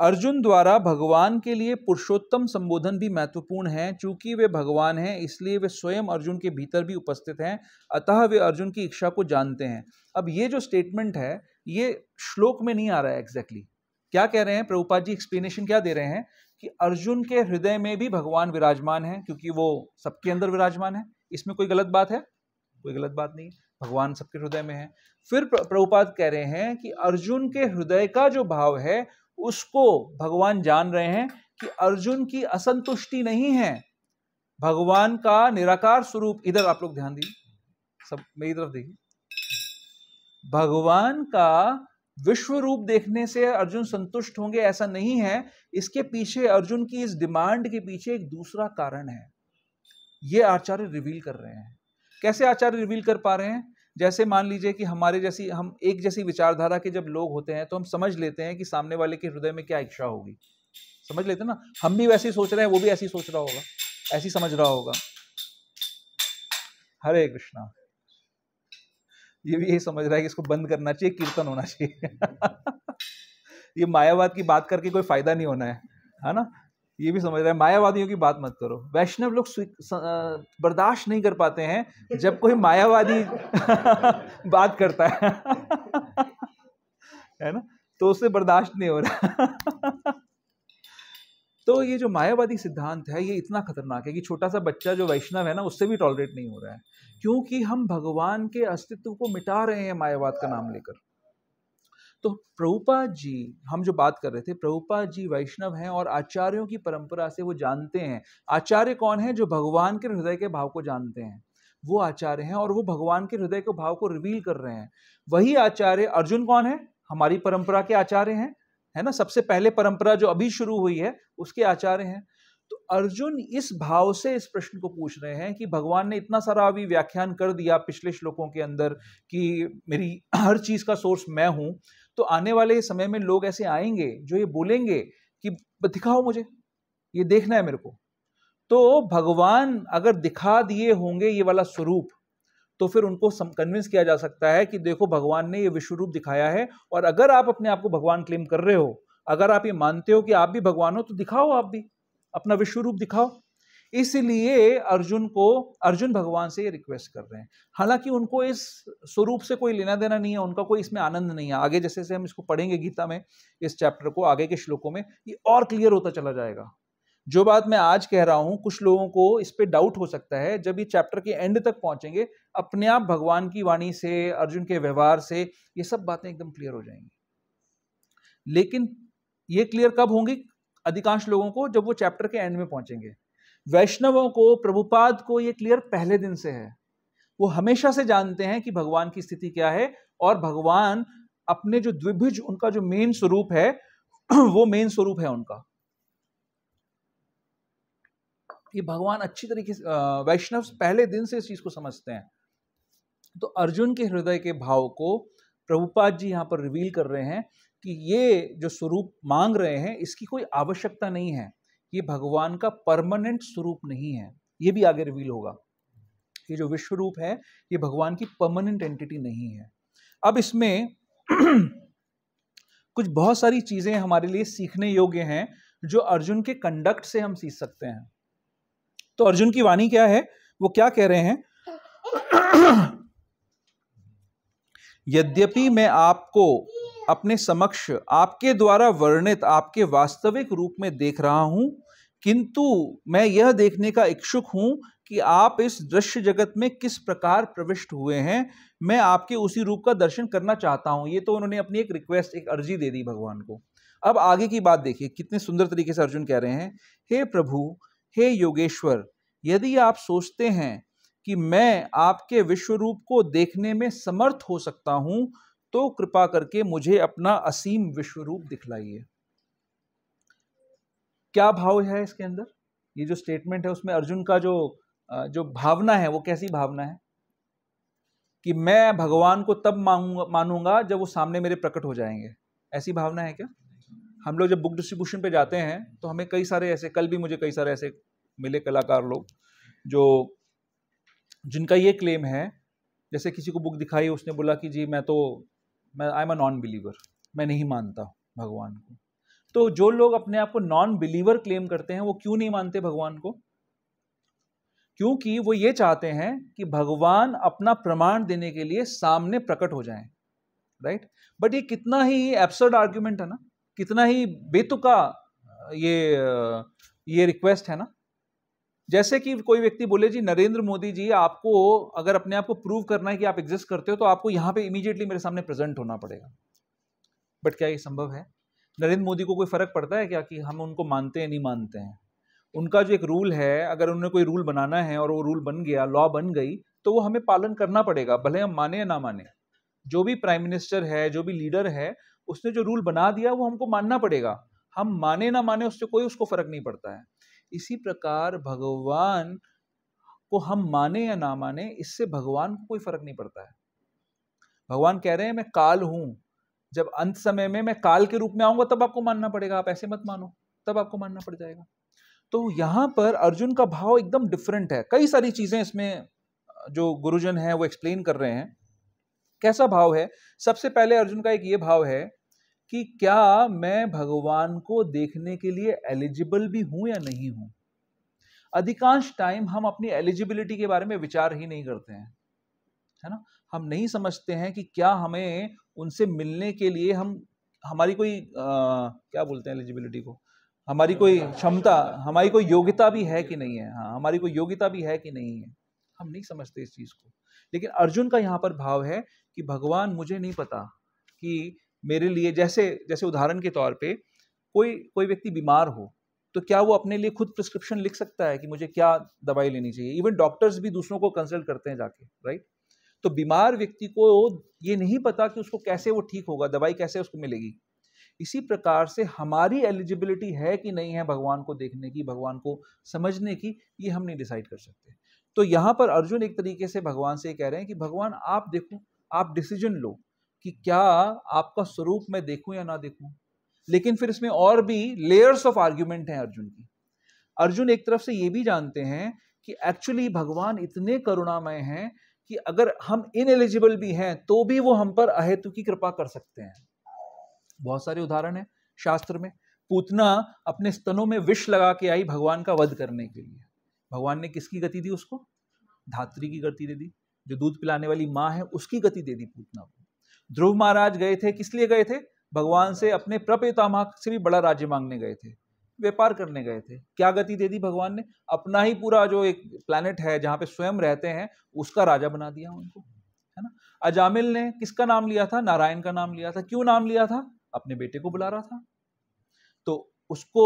अर्जुन द्वारा भगवान के लिए पुरुषोत्तम संबोधन भी महत्वपूर्ण है चूंकि वे भगवान हैं इसलिए वे स्वयं अर्जुन के भीतर भी उपस्थित हैं अतः वे अर्जुन की इच्छा को जानते हैं अब ये जो स्टेटमेंट है ये श्लोक में नहीं आ रहा है एग्जैक्टली exactly. क्या कह रहे हैं प्रभुपाद जी एक्सप्लेनेशन क्या दे रहे हैं कि अर्जुन के हृदय में भी भगवान विराजमान है क्योंकि वो सबके अंदर विराजमान है इसमें कोई गलत बात है कोई गलत बात नहीं भगवान सबके हृदय में है फिर प्रभुपाद कह रहे हैं कि अर्जुन के हृदय का जो भाव है उसको भगवान जान रहे हैं कि अर्जुन की असंतुष्टि नहीं है भगवान का निराकार स्वरूप इधर आप लोग ध्यान दीजिए सब मेरी तरफ देखिए भगवान का विश्व रूप देखने से अर्जुन संतुष्ट होंगे ऐसा नहीं है इसके पीछे अर्जुन की इस डिमांड के पीछे एक दूसरा कारण है ये आचार्य रिवील कर रहे हैं कैसे आचार्य रिवील कर पा रहे हैं जैसे मान लीजिए कि हमारे जैसी हम एक जैसी विचारधारा के जब लोग होते हैं तो हम समझ लेते हैं कि सामने वाले के हृदय में क्या इच्छा होगी समझ लेते हैं ना हम भी वैसे ही सोच रहे हैं वो भी ऐसी सोच रहा होगा ऐसी समझ रहा होगा हरे कृष्णा ये भी यही समझ रहा है कि इसको बंद करना चाहिए कीर्तन होना चाहिए ये मायावाद की बात करके कोई फायदा नहीं होना है है ना ये भी समझ रहा है मायावादियों की बात मत करो वैष्णव लोग बर्दाश्त नहीं कर पाते हैं जब कोई मायावादी बात करता है है ना तो उससे बर्दाश्त नहीं हो रहा तो ये जो मायावादी सिद्धांत है ये इतना खतरनाक है कि छोटा सा बच्चा जो वैष्णव है ना उससे भी टॉलरेट नहीं हो रहा है क्योंकि हम भगवान के अस्तित्व को मिटा रहे हैं मायावाद का नाम लेकर तो प्रभुपा जी हम जो बात कर रहे थे प्रभुपा जी वैष्णव हैं और आचार्यों की परंपरा से वो जानते हैं आचार्य कौन है जो भगवान के हृदय के भाव को जानते हैं वो आचार्य हैं और वो भगवान के हृदय के भाव को रिवील कर रहे हैं वही आचार्य अर्जुन कौन है हमारी परंपरा के आचार्य हैं है ना सबसे पहले परंपरा जो अभी शुरू हुई है उसके आचार्य हैं तो अर्जुन इस भाव से इस प्रश्न को पूछ रहे हैं कि भगवान ने इतना सारा अभी व्याख्यान कर दिया पिछले श्लोकों के अंदर कि मेरी हर चीज़ का सोर्स मैं हूं तो आने वाले समय में लोग ऐसे आएंगे जो ये बोलेंगे कि दिखाओ मुझे ये देखना है मेरे को तो भगवान अगर दिखा दिए होंगे ये वाला स्वरूप तो फिर उनको कन्विंस किया जा सकता है कि देखो भगवान ने ये विश्व रूप दिखाया है और अगर आप अपने आप को भगवान क्लेम कर रहे हो अगर आप ये मानते हो कि आप भी भगवान हो तो दिखाओ आप भी अपना विश्व रूप दिखाओ इसलिए अर्जुन को अर्जुन भगवान से ये रिक्वेस्ट कर रहे हैं हालांकि उनको इस स्वरूप से कोई लेना देना नहीं है उनका कोई इसमें आनंद नहीं है आगे जैसे जैसे हम इसको पढ़ेंगे गीता में इस चैप्टर को आगे के श्लोकों में ये और क्लियर होता चला जाएगा जो बात मैं आज कह रहा हूँ कुछ लोगों को इस पर डाउट हो सकता है जब ये चैप्टर के एंड तक पहुँचेंगे अपने आप भगवान की वाणी से अर्जुन के व्यवहार से ये सब बातें एकदम क्लियर हो जाएंगी लेकिन ये क्लियर कब होंगी अधिकांश लोगों को जब वो चैप्टर के एंड में पहुँचेंगे वैष्णवों को प्रभुपाद को ये क्लियर पहले दिन से है वो हमेशा से जानते हैं कि भगवान की स्थिति क्या है और भगवान अपने जो द्विभिज उनका जो मेन स्वरूप है वो मेन स्वरूप है उनका ये भगवान अच्छी तरीके से वैष्णव पहले दिन से इस चीज़ को समझते हैं तो अर्जुन के हृदय के भाव को प्रभुपाद जी यहाँ पर रिवील कर रहे हैं कि ये जो स्वरूप मांग रहे हैं इसकी कोई आवश्यकता नहीं है ये भगवान का परमानेंट स्वरूप नहीं है ये भी आगे रिवील होगा ये जो विश्व रूप है ये भगवान की परमानेंट एंटिटी नहीं है अब इसमें कुछ बहुत सारी चीज़ें हमारे लिए सीखने योग्य हैं जो अर्जुन के कंडक्ट से हम सीख सकते हैं तो अर्जुन की वाणी क्या है वो क्या कह रहे हैं यद्यपि मैं आपको अपने समक्ष आपके द्वारा वर्णित आपके वास्तविक रूप में देख रहा हूं किंतु मैं यह देखने का इच्छुक हूं कि आप इस दृश्य जगत में किस प्रकार प्रविष्ट हुए हैं मैं आपके उसी रूप का दर्शन करना चाहता हूं ये तो उन्होंने अपनी एक रिक्वेस्ट एक अर्जी दे दी भगवान को अब आगे की बात देखिए कितने सुंदर तरीके से अर्जुन कह रहे हैं हे प्रभु हे योगेश्वर यदि आप सोचते हैं कि मैं आपके विश्व रूप को देखने में समर्थ हो सकता हूं तो कृपा करके मुझे अपना असीम विश्व रूप दिखलाइए क्या भाव है इसके अंदर ये जो स्टेटमेंट है उसमें अर्जुन का जो जो भावना है वो कैसी भावना है कि मैं भगवान को तब मानूंगा मानूंगा जब वो सामने मेरे प्रकट हो जाएंगे ऐसी भावना है क्या हम लोग जब बुक डिस्ट्रीब्यूशन पे जाते हैं तो हमें कई सारे ऐसे कल भी मुझे कई सारे ऐसे मिले कलाकार लोग जो जिनका ये क्लेम है जैसे किसी को बुक दिखाई उसने बोला कि जी मैं तो मैं I am a non believer मैं नहीं मानता भगवान को तो जो लोग अपने आप को नॉन बिलीवर क्लेम करते हैं वो क्यों नहीं मानते भगवान को क्योंकि वो ये चाहते हैं कि भगवान अपना प्रमाण देने के लिए सामने प्रकट हो जाए राइट बट ये कितना ही एब्सर्ड आर्ग्यूमेंट है ना कितना ही बेतुका ये ये रिक्वेस्ट है ना जैसे कि कोई व्यक्ति बोले जी नरेंद्र मोदी जी आपको अगर अपने आप को प्रूव करना है कि आप एग्जिस्ट करते हो तो आपको यहाँ पे इमीडिएटली मेरे सामने प्रेजेंट होना पड़ेगा बट क्या ये संभव है नरेंद्र मोदी को कोई फर्क पड़ता है क्या कि हम उनको मानते हैं नहीं मानते हैं उनका जो एक रूल है अगर उन्होंने कोई रूल बनाना है और वो रूल बन गया लॉ बन गई तो वो हमें पालन करना पड़ेगा भले हम माने या ना माने जो भी प्राइम मिनिस्टर है जो भी लीडर है उसने जो रूल बना दिया वो हमको मानना पड़ेगा हम माने ना माने उससे कोई उसको फर्क नहीं पड़ता है इसी प्रकार भगवान को हम माने या ना माने इससे भगवान को कोई फर्क नहीं पड़ता है भगवान कह रहे हैं मैं काल हूं जब अंत समय में मैं काल के रूप में आऊंगा तब आपको मानना पड़ेगा आप ऐसे मत मानो तब आपको मानना पड़ जाएगा तो यहाँ पर अर्जुन का भाव एकदम डिफरेंट है कई सारी चीजें इसमें जो गुरुजन है वो एक्सप्लेन कर रहे हैं कैसा भाव है सबसे पहले अर्जुन का एक ये भाव है कि क्या मैं भगवान को देखने के लिए एलिजिबल भी हूं या नहीं हूं अधिकांश टाइम हम अपनी एलिजिबिलिटी के बारे में विचार ही नहीं करते हैं है ना हम नहीं समझते हैं कि क्या हमें उनसे मिलने के लिए हम हमारी कोई आ, क्या बोलते हैं एलिजिबिलिटी को हमारी कोई क्षमता हमारी कोई योग्यता भी है कि नहीं है हाँ हमारी कोई योग्यता भी है कि नहीं है हम नहीं समझते इस चीज़ को लेकिन अर्जुन का यहाँ पर भाव है कि भगवान मुझे नहीं पता कि मेरे लिए जैसे जैसे उदाहरण के तौर पे कोई कोई व्यक्ति बीमार हो तो क्या वो अपने लिए खुद प्रिस्क्रिप्शन लिख सकता है कि मुझे क्या दवाई लेनी चाहिए इवन डॉक्टर्स भी दूसरों को कंसल्ट करते हैं जाके राइट तो बीमार व्यक्ति को ये नहीं पता कि उसको कैसे वो ठीक होगा दवाई कैसे उसको मिलेगी इसी प्रकार से हमारी एलिजिबिलिटी है कि नहीं है भगवान को देखने की भगवान को समझने की ये हम नहीं डिसाइड कर सकते तो यहाँ पर अर्जुन एक तरीके से भगवान से कह रहे हैं कि भगवान आप देखो आप डिसीजन लो कि क्या आपका स्वरूप मैं देखूं या ना देखूं लेकिन फिर इसमें और भी लेयर्स ऑफ आर्ग्यूमेंट हैं अर्जुन की अर्जुन एक तरफ से ये भी जानते हैं कि एक्चुअली भगवान इतने करुणामय हैं कि अगर हम इनएलिजिबल भी हैं तो भी वो हम पर अहेतु की कृपा कर सकते हैं बहुत सारे उदाहरण हैं शास्त्र में पूतना अपने स्तनों में विष लगा के आई भगवान का वध करने के लिए भगवान ने किसकी गति दी उसको धात्री की गति दे दी जो दूध पिलाने वाली माँ है उसकी गति दे दी पूतना को ध्रुव महाराज गए थे किस लिए गए थे भगवान से अपने प्रपितामा से भी बड़ा राज्य मांगने गए थे व्यापार करने गए थे क्या गति दे दी भगवान ने अपना ही पूरा जो एक प्लानट है जहाँ पे स्वयं रहते हैं उसका राजा बना दिया उनको है ना अजामिल ने किसका नाम लिया था नारायण का नाम लिया था क्यों नाम लिया था अपने बेटे को बुला रहा था तो उसको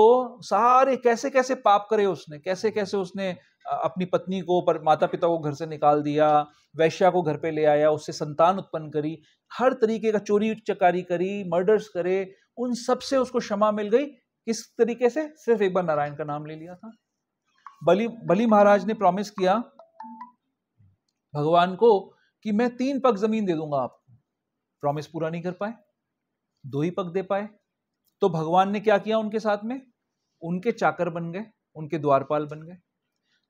सारे कैसे कैसे पाप करे उसने कैसे कैसे उसने अपनी पत्नी को पर माता पिता को घर से निकाल दिया वैश्या को घर पे ले आया उससे संतान उत्पन्न करी हर तरीके का चोरी चकारी करी मर्डर्स करे उन सब से उसको क्षमा मिल गई किस तरीके से सिर्फ एक बार नारायण का नाम ले लिया था बली बली महाराज ने प्रॉमिस किया भगवान को कि मैं तीन पग जमीन दे दूंगा आपको प्रॉमिस पूरा नहीं कर पाए दो ही पग दे पाए तो भगवान ने क्या किया उनके साथ में उनके चाकर बन गए उनके द्वारपाल बन गए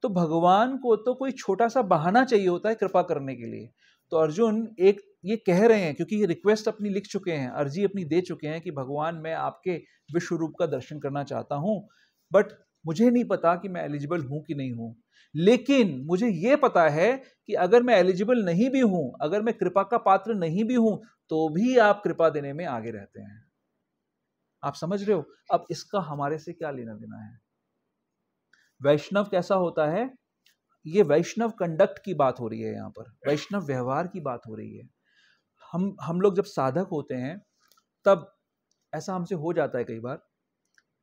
तो भगवान को तो कोई छोटा सा बहाना चाहिए होता है कृपा करने के लिए तो अर्जुन एक ये कह रहे हैं क्योंकि ये रिक्वेस्ट अपनी लिख चुके हैं अर्जी अपनी दे चुके हैं कि भगवान मैं आपके विश्व रूप का दर्शन करना चाहता हूँ बट मुझे नहीं पता कि मैं एलिजिबल हूँ कि नहीं हूँ लेकिन मुझे ये पता है कि अगर मैं एलिजिबल नहीं भी हूँ अगर मैं कृपा का पात्र नहीं भी हूँ तो भी आप कृपा देने में आगे रहते हैं आप समझ रहे हो अब इसका हमारे से क्या लेना देना है वैष्णव कैसा होता है ये वैष्णव कंडक्ट की बात हो रही है यहाँ पर वैष्णव व्यवहार की बात हो रही है हम हम लोग जब साधक होते हैं तब ऐसा हमसे हो जाता है कई बार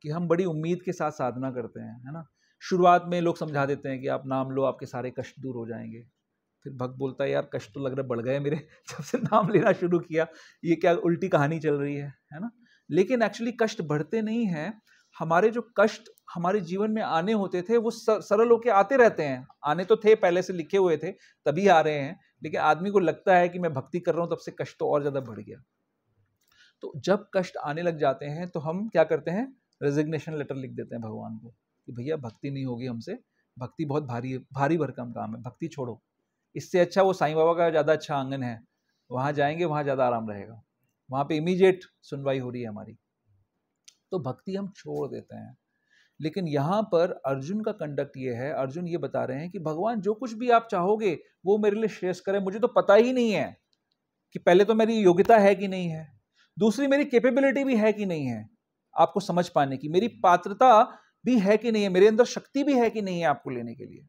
कि हम बड़ी उम्मीद के साथ साधना करते हैं है ना शुरुआत में लोग समझा देते हैं कि आप नाम लो आपके सारे कष्ट दूर हो जाएंगे फिर भक्त बोलता है यार कष्ट तो लग रहा बढ़ गए मेरे जब से नाम लेना शुरू किया ये क्या उल्टी कहानी चल रही है है ना लेकिन एक्चुअली कष्ट बढ़ते नहीं हैं हमारे जो कष्ट हमारे जीवन में आने होते थे वो सरल होके आते रहते हैं आने तो थे पहले से लिखे हुए थे तभी आ रहे हैं लेकिन आदमी को लगता है कि मैं भक्ति कर रहा हूँ तब से कष्ट तो और ज़्यादा बढ़ गया तो जब कष्ट आने लग जाते हैं तो हम क्या करते हैं रेजिग्नेशन लेटर लिख देते हैं भगवान को कि भैया भक्ति नहीं होगी हमसे भक्ति बहुत भारी भारी भरकम काम है भक्ति छोड़ो इससे अच्छा वो साईं बाबा का ज़्यादा अच्छा आंगन है वहाँ जाएंगे वहाँ ज़्यादा आराम रहेगा वहाँ पे इमीडिएट सुनवाई हो रही है हमारी तो भक्ति हम छोड़ देते हैं लेकिन यहाँ पर अर्जुन का कंडक्ट ये है अर्जुन ये बता रहे हैं कि भगवान जो कुछ भी आप चाहोगे वो मेरे लिए श्रेष्ठ करें मुझे तो पता ही नहीं है कि पहले तो मेरी योग्यता है कि नहीं है दूसरी मेरी कैपेबिलिटी भी है कि नहीं है आपको समझ पाने की मेरी पात्रता भी है कि नहीं है मेरे अंदर शक्ति भी है कि नहीं है आपको लेने के लिए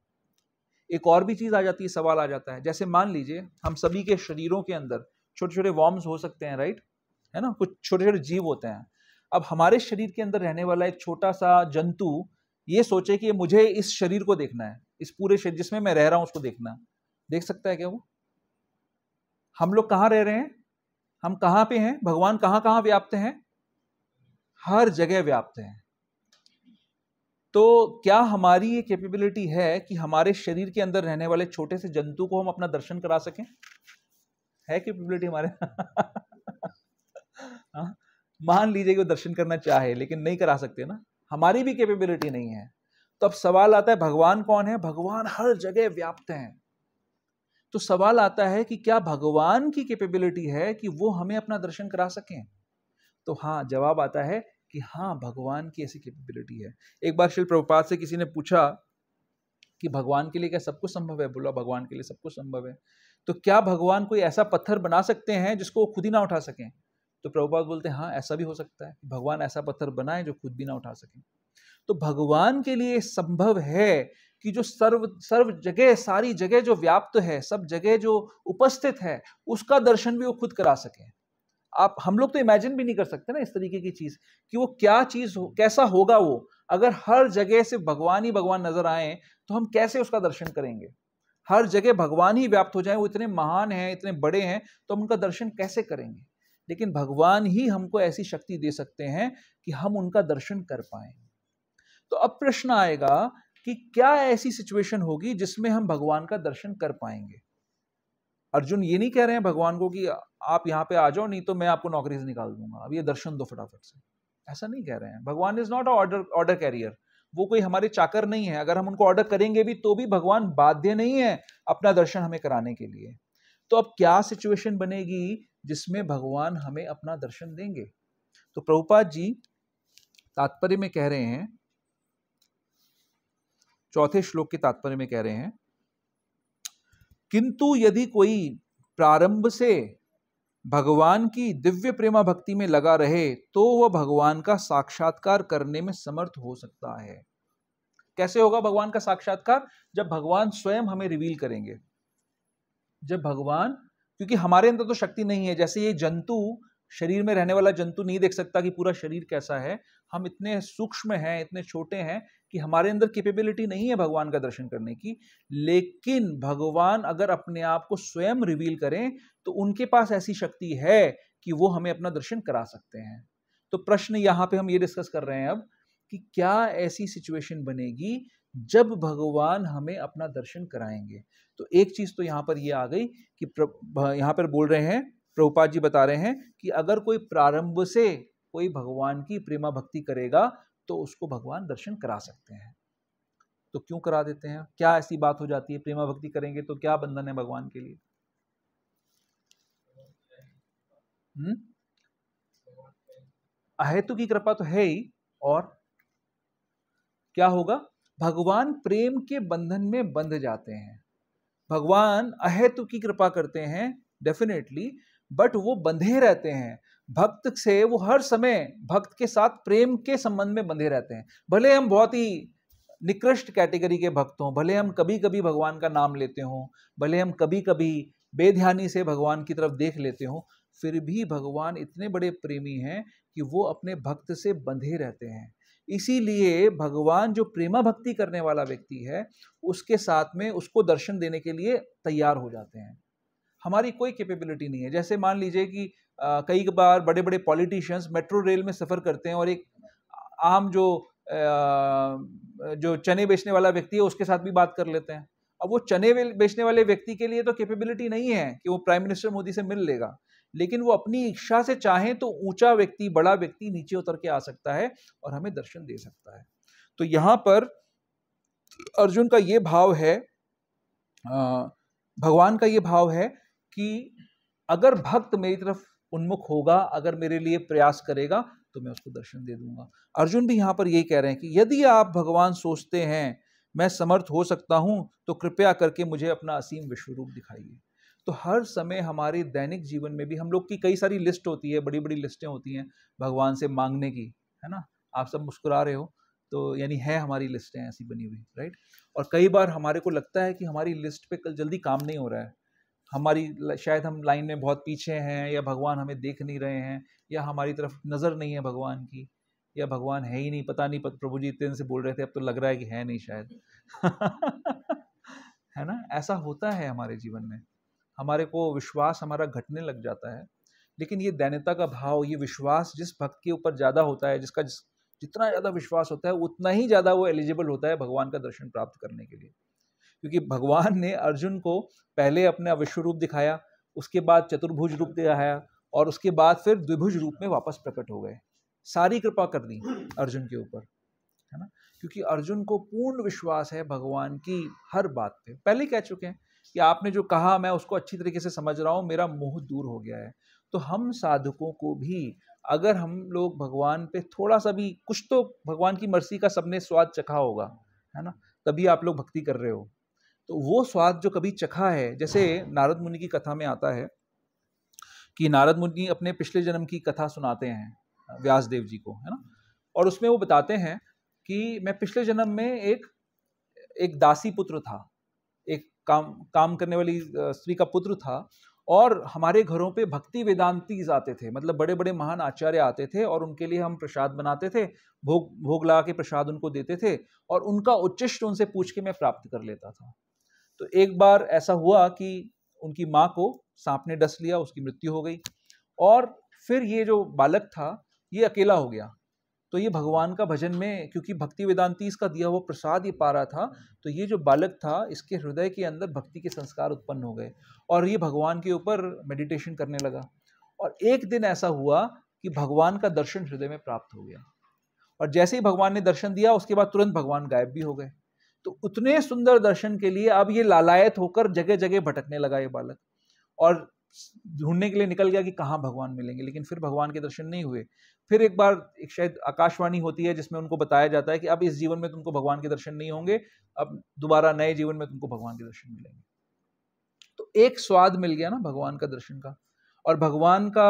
एक और भी चीज़ आ जाती है सवाल आ जाता है जैसे मान लीजिए हम सभी के शरीरों के अंदर छोटे छोटे वॉर्म्स हो सकते हैं राइट है ना कुछ छोटे छोटे जीव होते हैं अब हमारे शरीर के अंदर रहने वाला एक छोटा सा जंतु ये सोचे कि मुझे इस शरीर को देखना है इस पूरे शरीर जिसमें मैं रह रहा हूं उसको देखना देख सकता है क्या वो हम लोग कहाँ रह रहे हैं हम कहाँ पे हैं भगवान कहाँ कहाँ व्याप्त हैं हर जगह व्याप्त हैं तो क्या हमारी ये कैपेबिलिटी है कि हमारे शरीर के अंदर रहने वाले छोटे से जंतु को हम अपना दर्शन करा सकें है कैपेबिलिटी हमारे हाँ मान लीजिए कि वो दर्शन करना चाहे लेकिन नहीं करा सकते ना हमारी भी कैपेबिलिटी नहीं है तो अब सवाल आता है भगवान कौन है भगवान हर जगह व्याप्त हैं तो सवाल आता है कि क्या भगवान की कैपेबिलिटी है कि वो हमें अपना दर्शन करा सकें तो हाँ जवाब आता है कि हाँ भगवान की ऐसी कैपेबिलिटी है एक बार श्री प्रभुपाद से किसी ने पूछा कि भगवान के लिए क्या सब कुछ संभव है बोला भगवान के लिए सब कुछ संभव है तो क्या भगवान कोई ऐसा पत्थर बना सकते हैं जिसको वो खुद ही ना उठा सकें तो प्रभुपाद बोलते हैं हाँ ऐसा भी हो सकता है भगवान ऐसा पत्थर बनाए जो खुद भी ना उठा सकें तो भगवान के लिए संभव है कि जो सर्व सर्व जगह सारी जगह जो व्याप्त है सब जगह जो उपस्थित है उसका दर्शन भी वो खुद करा सकें आप हम लोग तो इमेजिन भी नहीं कर सकते ना इस तरीके की चीज़ कि वो क्या चीज़ हो कैसा होगा वो अगर हर जगह से भगवान ही भगवान नजर आए तो हम कैसे उसका दर्शन करेंगे हर जगह भगवान ही व्याप्त हो जाए वो इतने महान हैं इतने बड़े हैं तो हम उनका दर्शन कैसे करेंगे लेकिन भगवान ही हमको ऐसी शक्ति दे सकते हैं कि हम उनका दर्शन कर पाए तो अब प्रश्न आएगा कि क्या ऐसी सिचुएशन होगी जिसमें हम भगवान का दर्शन कर पाएंगे अर्जुन ये नहीं कह रहे हैं भगवान को कि आप यहाँ पे आ जाओ नहीं तो मैं आपको नौकरी से निकाल दूंगा अब ये दर्शन दो फटाफट से ऐसा नहीं कह रहे हैं भगवान is not order order carrier वो कोई हमारे चाकर नहीं है अगर हम उनको ऑर्डर करेंगे भी तो भी भगवान बाध्य नहीं है अपना दर्शन हमें कराने के लिए तो अब क्या सिचुएशन बनेगी जिसमें भगवान हमें अपना दर्शन देंगे तो प्रभुपाद जी तात्पर्य में कह रहे हैं चौथे श्लोक के तात्पर्य में कह रहे हैं किंतु यदि कोई प्रारंभ से भगवान की दिव्य प्रेमा भक्ति में लगा रहे तो वह भगवान का साक्षात्कार करने में समर्थ हो सकता है कैसे होगा भगवान का साक्षात्कार जब भगवान स्वयं हमें रिवील करेंगे जब भगवान क्योंकि हमारे अंदर तो शक्ति नहीं है जैसे ये जंतु शरीर में रहने वाला जंतु नहीं देख सकता कि पूरा शरीर कैसा है हम इतने सूक्ष्म हैं इतने छोटे हैं कि हमारे अंदर कैपेबिलिटी नहीं है भगवान का दर्शन करने की लेकिन भगवान अगर अपने आप को स्वयं रिवील करें तो उनके पास ऐसी शक्ति है कि वो हमें अपना दर्शन करा सकते हैं तो प्रश्न यहाँ पे हम ये डिस्कस कर रहे हैं अब कि क्या ऐसी सिचुएशन बनेगी जब भगवान हमें अपना दर्शन कराएंगे तो एक चीज़ तो यहाँ पर ये यह आ गई कि यहाँ पर बोल रहे हैं प्रभुपाद जी बता रहे हैं कि अगर कोई प्रारंभ से कोई भगवान की प्रेमा भक्ति करेगा तो उसको भगवान दर्शन करा सकते हैं तो क्यों करा देते हैं क्या ऐसी बात हो जाती है प्रेमा भक्ति करेंगे तो क्या बंधन है भगवान के लिए अहेतु की कृपा तो है ही और क्या होगा भगवान प्रेम के बंधन में बंध जाते हैं भगवान अहेतु की कृपा करते हैं डेफिनेटली बट वो बंधे रहते हैं भक्त से वो हर समय भक्त के साथ प्रेम के संबंध में बंधे रहते हैं भले हम बहुत ही निकृष्ट कैटेगरी के भक्त हों भले हम कभी कभी भगवान का नाम लेते हों भले हम कभी कभी बेध्यानी से भगवान की तरफ देख लेते हों फिर भी भगवान इतने बड़े प्रेमी हैं कि वो अपने भक्त से बंधे रहते हैं इसीलिए भगवान जो प्रेमा भक्ति करने वाला व्यक्ति है उसके साथ में उसको दर्शन देने के लिए तैयार हो जाते हैं हमारी कोई कैपेबिलिटी नहीं है जैसे मान लीजिए कि कई बार बड़े बड़े पॉलिटिशियंस मेट्रो रेल में सफ़र करते हैं और एक आम जो आ, जो चने बेचने वाला व्यक्ति है उसके साथ भी बात कर लेते हैं अब वो चने बेचने वाले व्यक्ति के लिए तो कैपेबिलिटी नहीं है कि वो प्राइम मिनिस्टर मोदी से मिल लेगा लेकिन वो अपनी इच्छा से चाहें तो ऊंचा व्यक्ति बड़ा व्यक्ति नीचे उतर के आ सकता है और हमें दर्शन दे सकता है तो यहाँ पर अर्जुन का ये भाव है भगवान का ये भाव है कि अगर भक्त मेरी तरफ उन्मुख होगा अगर मेरे लिए प्रयास करेगा तो मैं उसको दर्शन दे दूंगा अर्जुन भी यहाँ पर यही कह रहे हैं कि यदि आप भगवान सोचते हैं मैं समर्थ हो सकता हूँ तो कृपया करके मुझे अपना असीम विश्वरूप दिखाइए तो हर समय हमारे दैनिक जीवन में भी हम लोग की कई सारी लिस्ट होती है बड़ी बड़ी लिस्टें होती हैं भगवान से मांगने की है ना आप सब मुस्कुरा रहे हो तो यानी है हमारी लिस्टें ऐसी बनी हुई राइट और कई बार हमारे को लगता है कि हमारी लिस्ट पे कल जल्दी काम नहीं हो रहा है हमारी शायद हम लाइन में बहुत पीछे हैं या भगवान हमें देख नहीं रहे हैं या हमारी तरफ नज़र नहीं है भगवान की या भगवान है ही नहीं पता नहीं प्रभु जी इतने से बोल रहे थे अब तो लग रहा है कि है नहीं शायद है ना ऐसा होता है हमारे जीवन में हमारे को विश्वास हमारा घटने लग जाता है लेकिन ये दैन्यता का भाव ये विश्वास जिस भक्त के ऊपर ज़्यादा होता है जिसका जिस, जितना ज़्यादा विश्वास होता है उतना ही ज़्यादा वो एलिजिबल होता है भगवान का दर्शन प्राप्त करने के लिए क्योंकि भगवान ने अर्जुन को पहले अपना विश्व रूप दिखाया उसके बाद चतुर्भुज रूप दिखाया और उसके बाद फिर द्विभुज रूप में वापस प्रकट हो गए सारी कृपा कर दी अर्जुन के ऊपर है ना क्योंकि अर्जुन को पूर्ण विश्वास है भगवान की हर बात पे पहले कह चुके हैं कि आपने जो कहा मैं उसको अच्छी तरीके से समझ रहा हूँ मेरा मोह दूर हो गया है तो हम साधकों को भी अगर हम लोग भगवान पे थोड़ा सा भी कुछ तो भगवान की मर्सी का सबने स्वाद चखा होगा है ना तभी आप लोग भक्ति कर रहे हो तो वो स्वाद जो कभी चखा है जैसे नारद मुनि की कथा में आता है कि नारद मुनि अपने पिछले जन्म की कथा सुनाते हैं व्यास देव जी को है ना और उसमें वो बताते हैं कि मैं पिछले जन्म में एक एक दासी पुत्र था काम काम करने वाली स्त्री का पुत्र था और हमारे घरों पे भक्ति वेदांतीज आते थे मतलब बड़े बड़े महान आचार्य आते थे और उनके लिए हम प्रसाद बनाते थे भोग भोग लगा के प्रसाद उनको देते थे और उनका उच्चिष्ट उनसे पूछ के मैं प्राप्त कर लेता था तो एक बार ऐसा हुआ कि उनकी माँ को सांप ने डस लिया उसकी मृत्यु हो गई और फिर ये जो बालक था ये अकेला हो गया तो ये भगवान का भजन में क्योंकि भक्ति वेदांति इसका दिया हुआ प्रसाद ये पा रहा था तो ये जो बालक था इसके हृदय के अंदर भक्ति के संस्कार उत्पन्न हो गए और ये भगवान के ऊपर मेडिटेशन करने लगा और एक दिन ऐसा हुआ कि भगवान का दर्शन हृदय में प्राप्त हो गया और जैसे ही भगवान ने दर्शन दिया उसके बाद तुरंत भगवान गायब भी हो गए तो उतने सुंदर दर्शन के लिए अब ये लालायत होकर जगह जगह भटकने लगा ये बालक और ढूंढने के लिए निकल गया कि कहाँ भगवान मिलेंगे लेकिन फिर भगवान के दर्शन नहीं हुए फिर एक बार एक शायद आकाशवाणी होती है जिसमें उनको बताया जाता है कि अब इस जीवन में तुमको भगवान के दर्शन नहीं होंगे अब दोबारा नए जीवन में तुमको भगवान के दर्शन मिलेंगे तो एक स्वाद मिल गया ना भगवान का दर्शन का और भगवान का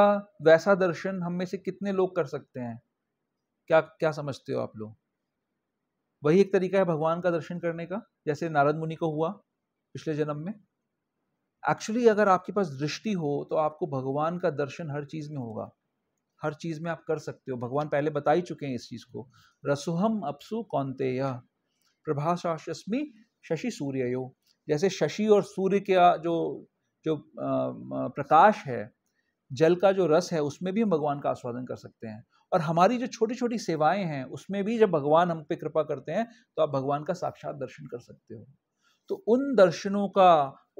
वैसा दर्शन हम में से कितने लोग कर सकते हैं क्या क्या समझते हो आप लोग वही एक तरीका है भगवान का दर्शन करने का जैसे नारद मुनि को हुआ पिछले जन्म में एक्चुअली अगर आपके पास दृष्टि हो तो आपको भगवान का दर्शन हर चीज़ में होगा हर चीज़ में आप कर सकते हो भगवान पहले बता ही चुके हैं इस चीज़ को रसुहम अपसु कौनते प्रभाषाशस्मी शशि सूर्य यो जैसे शशि और सूर्य का जो जो प्रकाश है जल का जो रस है उसमें भी हम भगवान का आस्वादन कर सकते हैं और हमारी जो छोटी छोटी सेवाएं हैं उसमें भी जब भगवान हम पे कृपा करते हैं तो आप भगवान का साक्षात दर्शन कर सकते हो तो उन दर्शनों का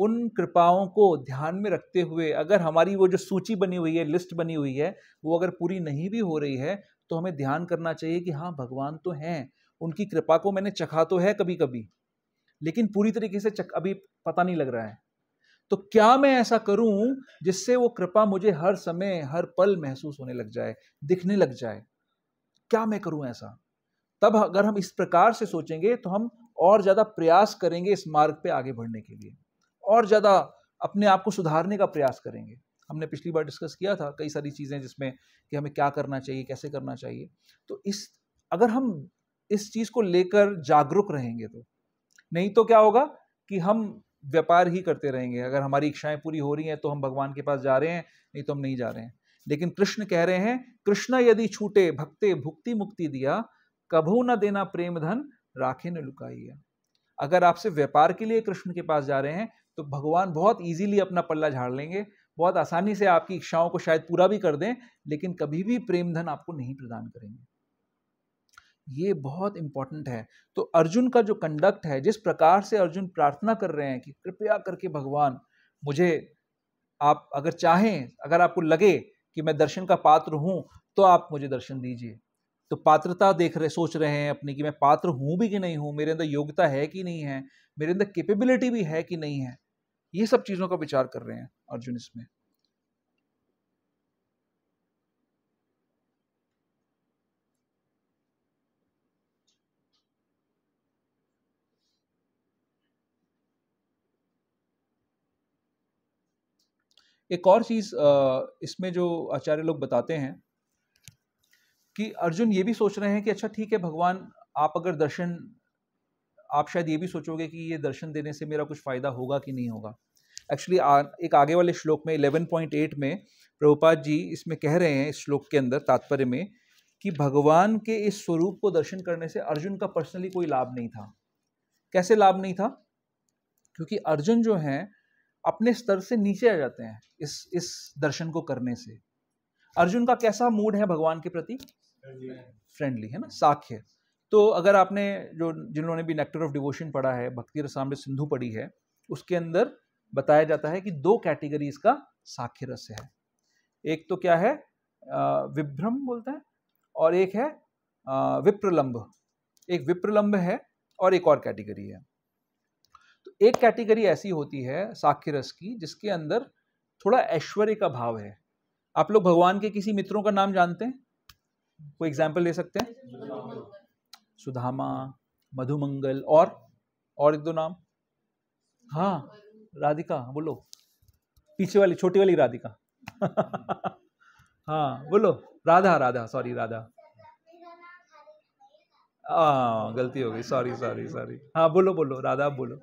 उन कृपाओं को ध्यान में रखते हुए अगर हमारी वो जो सूची बनी हुई है लिस्ट बनी हुई है वो अगर पूरी नहीं भी हो रही है तो हमें ध्यान करना चाहिए कि हाँ भगवान तो हैं उनकी कृपा को मैंने चखा तो है कभी कभी लेकिन पूरी तरीके से चक अभी पता नहीं लग रहा है तो क्या मैं ऐसा करूं जिससे वो कृपा मुझे हर समय हर पल महसूस होने लग जाए दिखने लग जाए क्या मैं करूं ऐसा तब अगर हम इस प्रकार से सोचेंगे तो हम और ज़्यादा प्रयास करेंगे इस मार्ग पे आगे बढ़ने के लिए और ज़्यादा अपने आप को सुधारने का प्रयास करेंगे हमने पिछली बार डिस्कस किया था कई सारी चीज़ें जिसमें कि हमें क्या करना चाहिए कैसे करना चाहिए तो इस अगर हम इस चीज़ को लेकर जागरूक रहेंगे तो नहीं तो क्या होगा कि हम व्यापार ही करते रहेंगे अगर हमारी इच्छाएं पूरी हो रही हैं तो हम भगवान के पास जा रहे हैं नहीं तो हम नहीं जा रहे हैं लेकिन कृष्ण कह रहे हैं कृष्ण यदि छूटे भक्ते भुक्ति मुक्ति दिया कभू न देना प्रेम धन राखे ने लुकाइए अगर आपसे व्यापार के लिए कृष्ण के पास जा रहे हैं तो भगवान बहुत इजीली अपना पल्ला झाड़ लेंगे बहुत आसानी से आपकी इच्छाओं को शायद पूरा भी कर दें लेकिन कभी भी प्रेम धन आपको नहीं प्रदान करेंगे ये बहुत इंपॉर्टेंट है तो अर्जुन का जो कंडक्ट है जिस प्रकार से अर्जुन प्रार्थना कर रहे हैं कि कृपया करके भगवान मुझे आप अगर चाहें अगर आपको लगे कि मैं दर्शन का पात्र हूँ तो आप मुझे दर्शन दीजिए तो पात्रता देख रहे सोच रहे हैं अपनी कि मैं पात्र हूँ भी कि नहीं हूँ मेरे अंदर योग्यता है कि नहीं है मेरे अंदर केपेबिलिटी भी है कि नहीं है ये सब चीज़ों का विचार कर रहे हैं अर्जुन इसमें एक और चीज़ इसमें जो आचार्य लोग बताते हैं कि अर्जुन ये भी सोच रहे हैं कि अच्छा ठीक है भगवान आप अगर दर्शन आप शायद ये भी सोचोगे कि ये दर्शन देने से मेरा कुछ फ़ायदा होगा कि नहीं होगा एक्चुअली एक आगे वाले श्लोक में 11.8 में प्रभुपाद जी इसमें कह रहे हैं इस श्लोक के अंदर तात्पर्य में कि भगवान के इस स्वरूप को दर्शन करने से अर्जुन का पर्सनली कोई लाभ नहीं था कैसे लाभ नहीं था क्योंकि अर्जुन जो हैं अपने स्तर से नीचे आ जाते हैं इस इस दर्शन को करने से अर्जुन का कैसा मूड है भगवान के प्रति फ्रेंडली है ना साख्य तो अगर आपने जो जिन्होंने भी नेक्टर ऑफ डिवोशन पढ़ा है भक्ति रसाम सिंधु पढ़ी है उसके अंदर बताया जाता है कि दो कैटेगरीज का साख्य रस है एक तो क्या है विभ्रम बोलते हैं और एक है विप्रलंब एक विप्रलंब है और एक और कैटेगरी है तो एक कैटेगरी ऐसी होती है साख्य रस की जिसके अंदर थोड़ा ऐश्वर्य का भाव है आप लोग भगवान के किसी मित्रों का नाम जानते हैं कोई एग्जाम्पल दे सकते हैं सुधामा मधुमंगल और और एक दो नाम हाँ राधिका बोलो पीछे वाली छोटी वाली राधिका हाँ बोलो राधा राधा सॉरी राधा हाँ गलती हो गई सॉरी सॉरी सॉरी हाँ बोलो बोलो राधा बोलो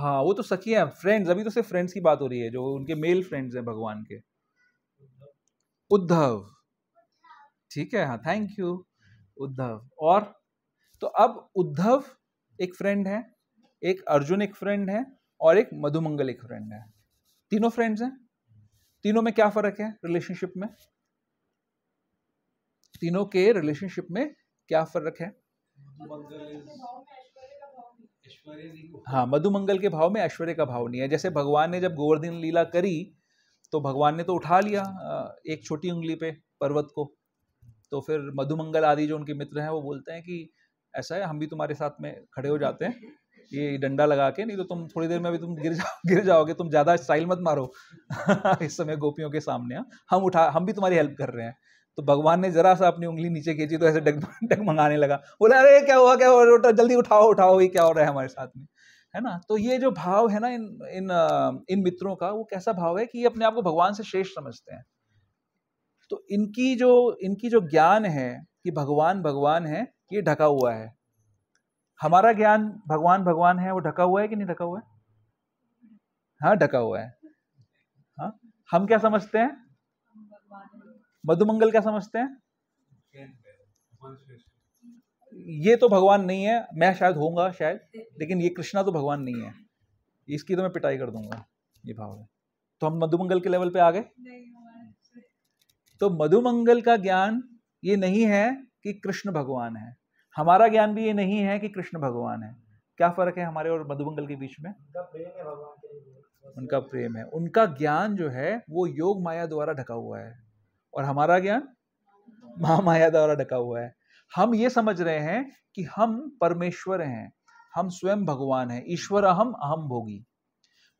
हाँ वो तो सखी है फ्रेंड्स अभी तो सिर्फ फ्रेंड्स की बात हो रही है जो उनके मेल फ्रेंड्स हैं भगवान के उद्धव ठीक है हाँ थैंक यू उद्धव और तो अब उद्धव एक फ्रेंड है एक अर्जुन एक फ्रेंड है और एक मधुमंगल एक फ्रेंड है तीनों फ्रेंड्स हैं तीनों में क्या फर्क है रिलेशनशिप में तीनों के रिलेशनशिप में क्या फर्क है हाँ मधुमंगल के भाव में ऐश्वर्य का भाव नहीं है जैसे भगवान ने जब गोवर्धन लीला करी तो भगवान ने तो उठा लिया एक छोटी उंगली पे पर्वत को तो फिर मधुमंगल आदि जो उनके मित्र हैं वो बोलते हैं कि ऐसा है हम भी तुम्हारे साथ में खड़े हो जाते हैं ये डंडा लगा के नहीं तो तुम थोड़ी देर में अभी तुम गिर जाओ गिर जाओगे तुम ज़्यादा स्टाइल मत मारो इस समय गोपियों के सामने हाँ। हम उठा हम भी तुम्हारी हेल्प कर रहे हैं तो भगवान ने जरा सा अपनी उंगली नीचे खींची तो ऐसे डग डग मंगाने लगा बोला अरे क्या हुआ क्या हुआ जल्दी उठाओ उठाओ ये क्या हो रहा है हमारे साथ में है ना तो ये जो भाव है ना इन इन इन मित्रों का वो कैसा भाव है कि ये अपने आप को भगवान से श्रेष्ठ समझते हैं तो इनकी जो इनकी जो ज्ञान है कि भगवान भगवान है ये ढका हुआ है हमारा ज्ञान भगवान भगवान है वो ढका हुआ है कि नहीं ढका हुआ है हाँ ढका हुआ है हाँ हम क्या समझते हैं मधुमंगल क्या समझते हैं ये तो भगवान नहीं है मैं शायद होऊंगा शायद लेकिन ये कृष्णा तो भगवान नहीं है इसकी तो मैं पिटाई कर दूंगा ये भाव है तो हम मधुमंगल के लेवल पे आ गए तो मधुमंगल का ज्ञान ये नहीं है कि कृष्ण भगवान है हमारा ज्ञान भी ये नहीं है कि कृष्ण भगवान है क्या फर्क है हमारे और मधुमंगल के बीच में उनका प्रेम है उनका प्रेम है उनका ज्ञान जो है वो योग माया द्वारा ढका हुआ है और हमारा ज्ञान महामाया द्वारा ढका हुआ है हम ये समझ रहे हैं कि हम परमेश्वर हैं हम स्वयं भगवान हैं ईश्वर अहम अहम भोगी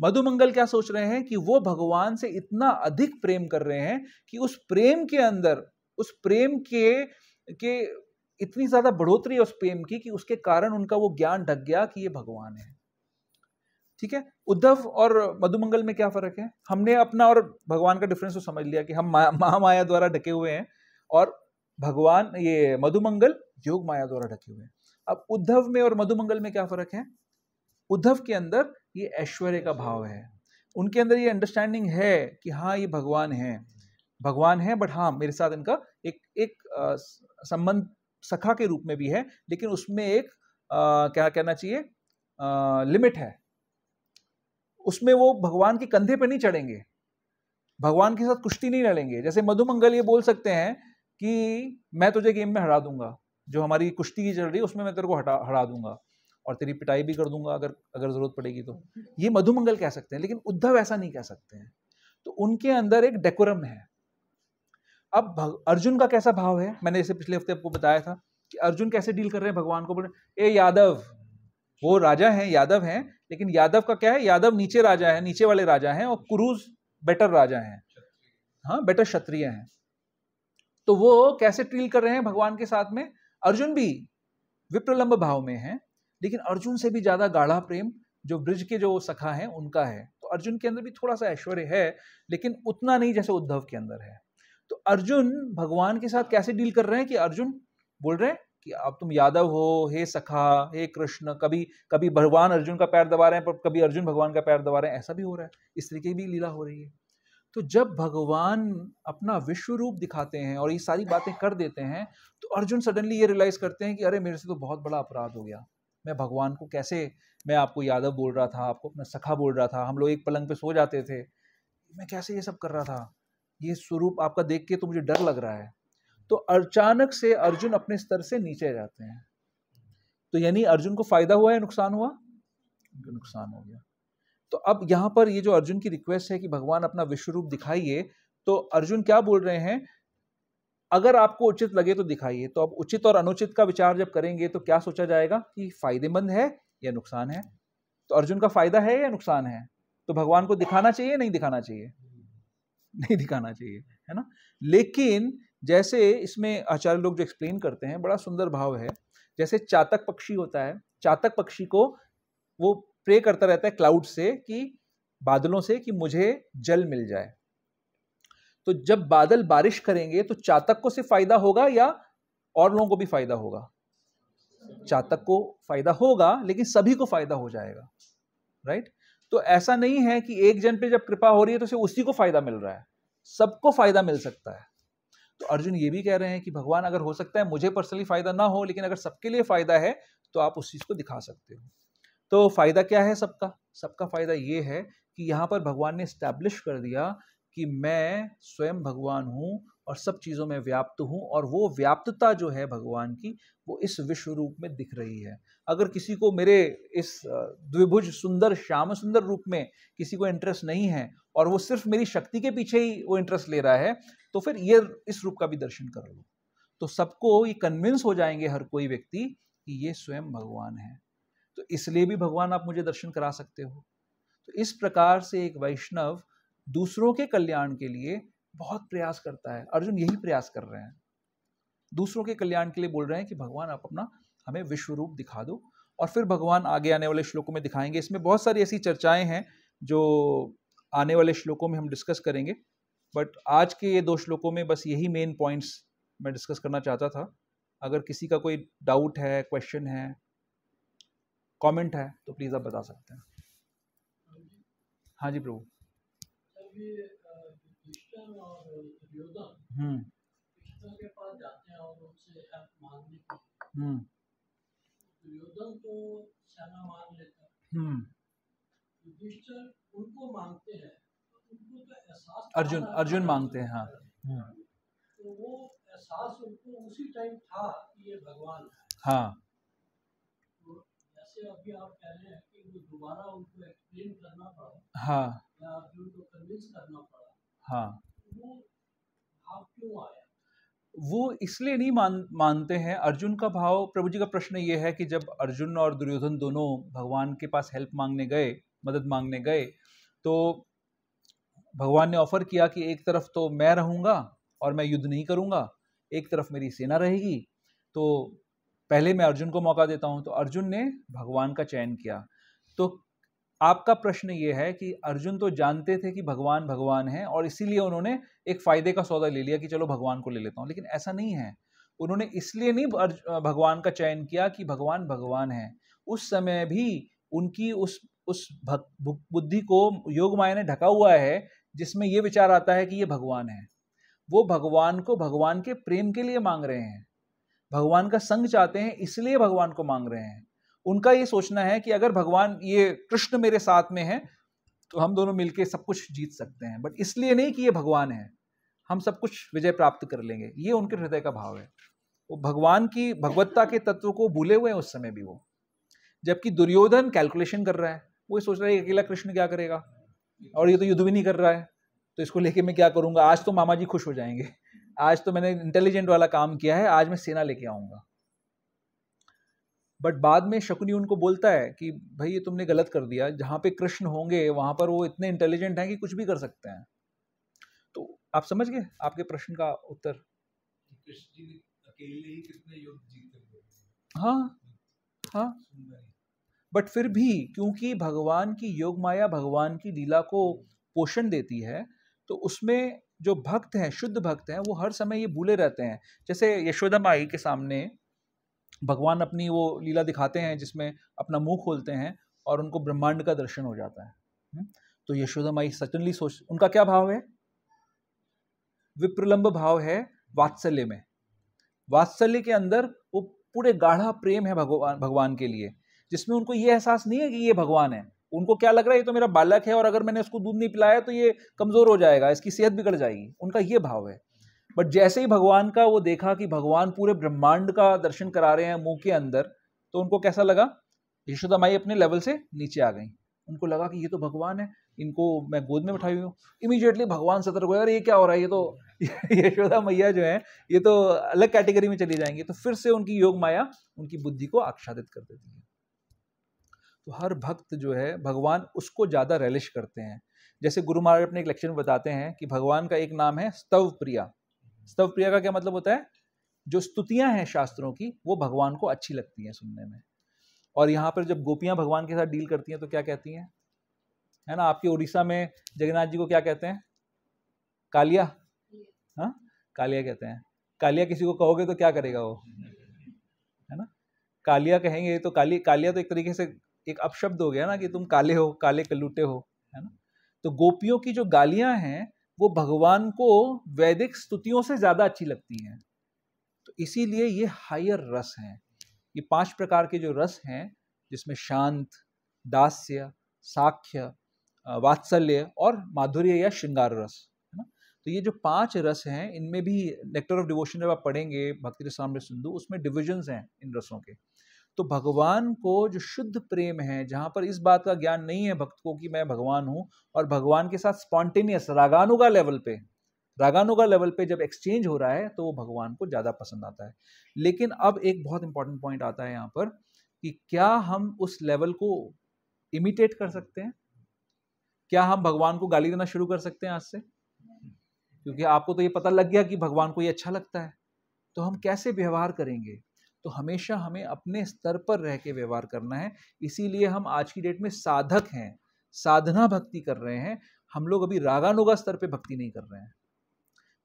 मधुमंगल क्या सोच रहे हैं कि वो भगवान से इतना अधिक प्रेम कर रहे हैं कि उस प्रेम के अंदर उस प्रेम के के इतनी ज्यादा बढ़ोतरी है उस प्रेम की कि उसके कारण उनका वो ज्ञान ढक गया कि ये भगवान है ठीक है उद्धव और मधुमंगल में क्या फर्क है हमने अपना और भगवान का डिफरेंस तो समझ लिया कि हम महा माया द्वारा ढके हुए हैं और भगवान ये मधुमंगल योग माया द्वारा ढके हुए हैं अब उद्धव में और मधुमंगल में क्या फर्क है उद्धव के अंदर ये ऐश्वर्य का भाव है उनके अंदर ये अंडरस्टैंडिंग है कि हाँ ये भगवान है भगवान है बट हाँ मेरे साथ इनका एक एक संबंध सखा के रूप में भी है लेकिन उसमें एक आ, क्या कहना चाहिए लिमिट है उसमें वो भगवान के कंधे पर नहीं चढ़ेंगे भगवान के साथ कुश्ती नहीं लड़ेंगे जैसे मधुमंगल ये बोल सकते हैं कि मैं तुझे गेम में हरा दूंगा जो हमारी कुश्ती की चल रही है उसमें मैं तेरे को हटा हरा दूंगा और तेरी पिटाई भी कर दूंगा अगर अगर जरूरत पड़ेगी तो ये मधुमंगल कह सकते हैं लेकिन उद्धव ऐसा नहीं कह सकते हैं तो उनके अंदर एक डेकोरम है अब अर्जुन का कैसा भाव है मैंने इसे पिछले हफ्ते आपको बताया था कि अर्जुन कैसे डील कर रहे हैं भगवान को बोले ए यादव वो राजा हैं यादव हैं लेकिन यादव का क्या है यादव नीचे राजा है नीचे वाले राजा हैं और कुरूज बेटर राजा हैं हाँ बेटर क्षत्रिय हैं तो वो कैसे ट्रील कर रहे हैं भगवान के साथ में अर्जुन भी विप्रलंब भाव में है लेकिन अर्जुन से भी ज़्यादा गाढ़ा प्रेम जो ब्रिज के जो सखा हैं उनका है तो अर्जुन के अंदर भी थोड़ा सा ऐश्वर्य है लेकिन उतना नहीं जैसे उद्धव के अंदर है तो अर्जुन भगवान के साथ कैसे डील कर रहे हैं कि अर्जुन बोल रहे हैं कि अब तुम यादव हो हे सखा हे कृष्ण कभी कभी भगवान अर्जुन का पैर दबा रहे हैं पर कभी अर्जुन भगवान का पैर दबा रहे हैं ऐसा भी हो रहा है इस तरीके की भी लीला हो रही है तो जब भगवान अपना विश्व रूप दिखाते हैं और ये सारी बातें कर देते हैं तो अर्जुन सडनली ये रियलाइज़ करते हैं कि अरे मेरे से तो बहुत बड़ा अपराध हो गया मैं भगवान को कैसे मैं आपको यादव बोल रहा था आपको अपना सखा बोल रहा था हम लोग एक पलंग पे सो जाते थे मैं कैसे ये सब कर रहा था ये स्वरूप आपका देख के तो मुझे डर लग रहा है तो अचानक से अर्जुन अपने स्तर से नीचे जाते हैं तो यानी अर्जुन को फायदा हुआ या नुकसान हुआ नुकसान हो गया तो अब यहाँ पर ये जो अर्जुन की रिक्वेस्ट है कि भगवान अपना विश्व रूप दिखाइए तो अर्जुन क्या बोल रहे हैं अगर आपको उचित लगे तो दिखाइए तो अब उचित और अनुचित का विचार जब करेंगे तो क्या सोचा जाएगा कि फायदेमंद है या नुकसान है तो अर्जुन का फायदा है या नुकसान है तो भगवान को दिखाना चाहिए नहीं दिखाना चाहिए नहीं दिखाना चाहिए है ना लेकिन जैसे इसमें आचार्य लोग जो एक्सप्लेन करते हैं बड़ा सुंदर भाव है जैसे चातक पक्षी होता है चातक पक्षी को वो प्रे करता रहता है क्लाउड से कि बादलों से कि मुझे जल मिल जाए तो जब बादल बारिश करेंगे तो चातक को सिर्फ फायदा होगा या और लोगों को भी फायदा होगा चातक को फायदा होगा लेकिन सभी को फायदा हो जाएगा राइट तो ऐसा नहीं है कि एक जन पे जब कृपा हो रही है तो सिर्फ उसी को फायदा मिल रहा है सबको फायदा मिल सकता है तो अर्जुन ये भी कह रहे हैं कि भगवान अगर हो सकता है मुझे पर्सनली फ़ायदा ना हो लेकिन अगर सबके लिए फ़ायदा है तो आप उस चीज़ को दिखा सकते हो तो फ़ायदा क्या है सबका सबका फ़ायदा ये है कि यहाँ पर भगवान ने इस्टेब्लिश कर दिया कि मैं स्वयं भगवान हूँ और सब चीज़ों में व्याप्त हूँ और वो व्याप्तता जो है भगवान की वो इस विश्व रूप में दिख रही है अगर किसी को मेरे इस द्विभुज सुंदर श्याम सुंदर रूप में किसी को इंटरेस्ट नहीं है और वो सिर्फ मेरी शक्ति के पीछे ही वो इंटरेस्ट ले रहा है तो फिर ये इस रूप का भी दर्शन कर लो तो सबको ये कन्विंस हो जाएंगे हर कोई व्यक्ति कि ये स्वयं भगवान है तो इसलिए भी भगवान आप मुझे दर्शन करा सकते हो तो इस प्रकार से एक वैष्णव दूसरों के कल्याण के लिए बहुत प्रयास करता है अर्जुन यही प्रयास कर रहे हैं दूसरों के कल्याण के लिए बोल रहे हैं कि भगवान आप अपना हमें विश्व रूप दिखा दो और फिर भगवान आगे आने वाले श्लोकों में दिखाएंगे इसमें बहुत सारी ऐसी चर्चाएं हैं जो आने वाले श्लोकों में हम डिस्कस करेंगे बट आज के ये दो श्लोकों में बस यही मेन पॉइंट्स मैं डिस्कस करना चाहता था अगर किसी का कोई डाउट है क्वेश्चन है कमेंट है तो प्लीज़ आप बता सकते हैं हाँ जी प्रभु हम्म। हम्म। अर्जुन अर्जुन मांगते हैं हाँ तो वो एहसास उनको उसी टाइम हम्म। था कि ये भगवान है हाँ तो जैसे अभी आप कह रहे हैं कि वो दोबारा उनको एक्सप्लेन करना पड़ा हाँ या अर्जुन को कन्विंस करना पड़ा हाँ वो इसलिए नहीं मान मानते हैं अर्जुन का भाव प्रभु जी का प्रश्न ये है कि जब अर्जुन और दुर्योधन दोनों भगवान के पास हेल्प मांगने गए मदद मांगने गए तो भगवान ने ऑफर किया कि एक तरफ तो मैं रहूँगा और मैं युद्ध नहीं करूँगा एक तरफ मेरी सेना रहेगी तो पहले मैं अर्जुन को मौका देता हूँ तो अर्जुन ने भगवान का चयन किया तो आपका प्रश्न ये है कि अर्जुन तो जानते थे कि भगवान भगवान है और इसीलिए उन्होंने एक फायदे का सौदा ले लिया कि चलो भगवान को ले लेता हूँ लेकिन ऐसा नहीं है उन्होंने इसलिए नहीं भगवान का चयन किया कि भगवान भगवान है उस समय भी उनकी उस उस बुद्धि को योग माया ने ढका हुआ है जिसमें ये विचार आता है कि ये भगवान है वो भगवान को भगवान के प्रेम के लिए मांग रहे हैं भगवान का संग चाहते हैं इसलिए भगवान को मांग रहे हैं उनका ये सोचना है कि अगर भगवान ये कृष्ण मेरे साथ में है तो हम दोनों मिलके सब कुछ जीत सकते हैं बट इसलिए नहीं कि ये भगवान है हम सब कुछ विजय प्राप्त कर लेंगे ये उनके हृदय का भाव है वो भगवान की भगवत्ता के तत्व को भूले हुए हैं उस समय भी वो जबकि दुर्योधन कैलकुलेशन कर रहा है वो ये सोच रहा है अकेला कृष्ण क्या करेगा और ये तो युद्ध भी नहीं कर रहा है तो इसको लेके मैं क्या करूँगा आज तो मामा जी खुश हो जाएंगे आज तो मैंने इंटेलिजेंट वाला काम किया है आज मैं सेना लेके आऊँगा बट बाद में शकुनी उनको बोलता है कि भाई ये तुमने गलत कर दिया जहाँ पे कृष्ण होंगे वहाँ पर वो इतने इंटेलिजेंट हैं कि कुछ भी कर सकते हैं तो आप समझ गए आपके प्रश्न का उत्तर हाँ हाँ बट फिर भी क्योंकि भगवान की योग माया भगवान की लीला को पोषण देती है तो उसमें जो भक्त हैं शुद्ध भक्त हैं वो हर समय ये भूले रहते हैं जैसे यशोदा माई के सामने भगवान अपनी वो लीला दिखाते हैं जिसमें अपना मुंह खोलते हैं और उनको ब्रह्मांड का दर्शन हो जाता है हम्म? तो यशोदा माई सटनली सोच उनका क्या भाव है विप्रलंब भाव है वात्सल्य में वात्सल्य के अंदर वो पूरे गाढ़ा प्रेम है भगवान भगवान के लिए जिसमें उनको ये एहसास नहीं है कि ये भगवान है उनको क्या लग रहा है ये तो मेरा बालक है और अगर मैंने उसको दूध नहीं पिलाया तो ये कमज़ोर हो जाएगा इसकी सेहत बिगड़ जाएगी उनका ये भाव है बट जैसे ही भगवान का वो देखा कि भगवान पूरे ब्रह्मांड का दर्शन करा रहे हैं मुंह के अंदर तो उनको कैसा लगा यशोदा माई अपने लेवल से नीचे आ गई उनको लगा कि ये तो भगवान है इनको मैं गोद में बैठाई हुई हूँ इमीजिएटली भगवान सतर्क हुए अरे ये क्या हो रहा है ये तो यशोदा मैया जो है ये तो अलग कैटेगरी में चली जाएंगे तो फिर से उनकी योग माया उनकी बुद्धि को आच्छादित कर देती है तो हर भक्त जो है भगवान उसको ज़्यादा रेलिश करते हैं जैसे गुरु महाराज अपने एक लेक्चर में बताते हैं कि भगवान का एक नाम है स्तव प्रिया स्तव प्रिया का क्या मतलब होता है जो स्तुतियां हैं शास्त्रों की वो भगवान को अच्छी लगती हैं सुनने में और यहाँ पर जब गोपियाँ भगवान के साथ डील करती हैं तो क्या कहती हैं है ना आपके उड़ीसा में जगन्नाथ जी को क्या कहते हैं कालिया हाँ कालिया कहते हैं कालिया किसी को कहोगे तो क्या करेगा वो है ना कालिया कहेंगे तो काली कालिया तो एक तरीके से एक अपशब्द हो गया ना कि तुम काले हो काले कलूटे हो है ना तो गोपियों की जो गालियां हैं वो भगवान को वैदिक स्तुतियों से ज़्यादा अच्छी लगती हैं तो इसीलिए ये हायर रस हैं ये पांच प्रकार के जो रस हैं जिसमें शांत दास्य साख्य वात्सल्य और माधुर्य या श्रृंगार रस है ना तो ये जो पांच रस हैं इनमें भी नेक्टर ऑफ डिवोशन जब आप पढ़ेंगे भक्ति रसाम सिंधु उसमें डिविजन्स हैं इन रसों के तो भगवान को जो शुद्ध प्रेम है जहाँ पर इस बात का ज्ञान नहीं है भक्त को कि मैं भगवान हूँ और भगवान के साथ स्पॉन्टेनियस रागानुगा लेवल पे रागानुगा लेवल पे जब एक्सचेंज हो रहा है तो वो भगवान को ज़्यादा पसंद आता है लेकिन अब एक बहुत इंपॉर्टेंट पॉइंट आता है यहाँ पर कि क्या हम उस लेवल को इमिटेट कर सकते हैं क्या हम भगवान को गाली देना शुरू कर सकते हैं आज से क्योंकि आपको तो ये पता लग गया कि भगवान को ये अच्छा लगता है तो हम कैसे व्यवहार करेंगे तो हमेशा हमें अपने स्तर पर रह के व्यवहार करना है इसीलिए हम आज की डेट में साधक हैं साधना भक्ति कर रहे हैं हम लोग अभी रागानुगा स्तर पर भक्ति नहीं कर रहे हैं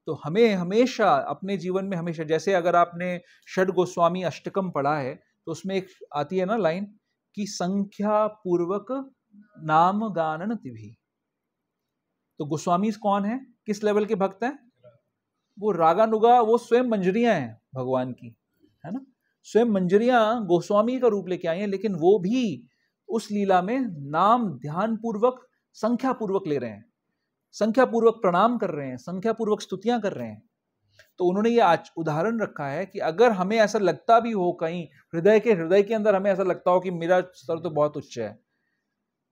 तो हमें हमेशा अपने जीवन में हमेशा जैसे अगर आपने षड गोस्वामी अष्टकम पढ़ा है तो उसमें एक आती है ना लाइन कि संख्या पूर्वक नाम गानन तिभी तो गोस्वामी कौन है किस लेवल के भक्त हैं वो रागानुगा वो स्वयं मंजरियां हैं भगवान की है ना स्वयं मंजरियां गोस्वामी का रूप लेके आई हैं लेकिन वो भी उस लीला में नाम ध्यान पूर्वक संख्या पूर्वक ले रहे हैं संख्या पूर्वक प्रणाम कर रहे हैं संख्या पूर्वक स्तुतियां कर रहे हैं तो उन्होंने ये आज उदाहरण रखा है कि अगर हमें ऐसा लगता भी हो कहीं हृदय के हृदय के अंदर हमें ऐसा लगता हो कि मेरा स्तर तो बहुत उच्च है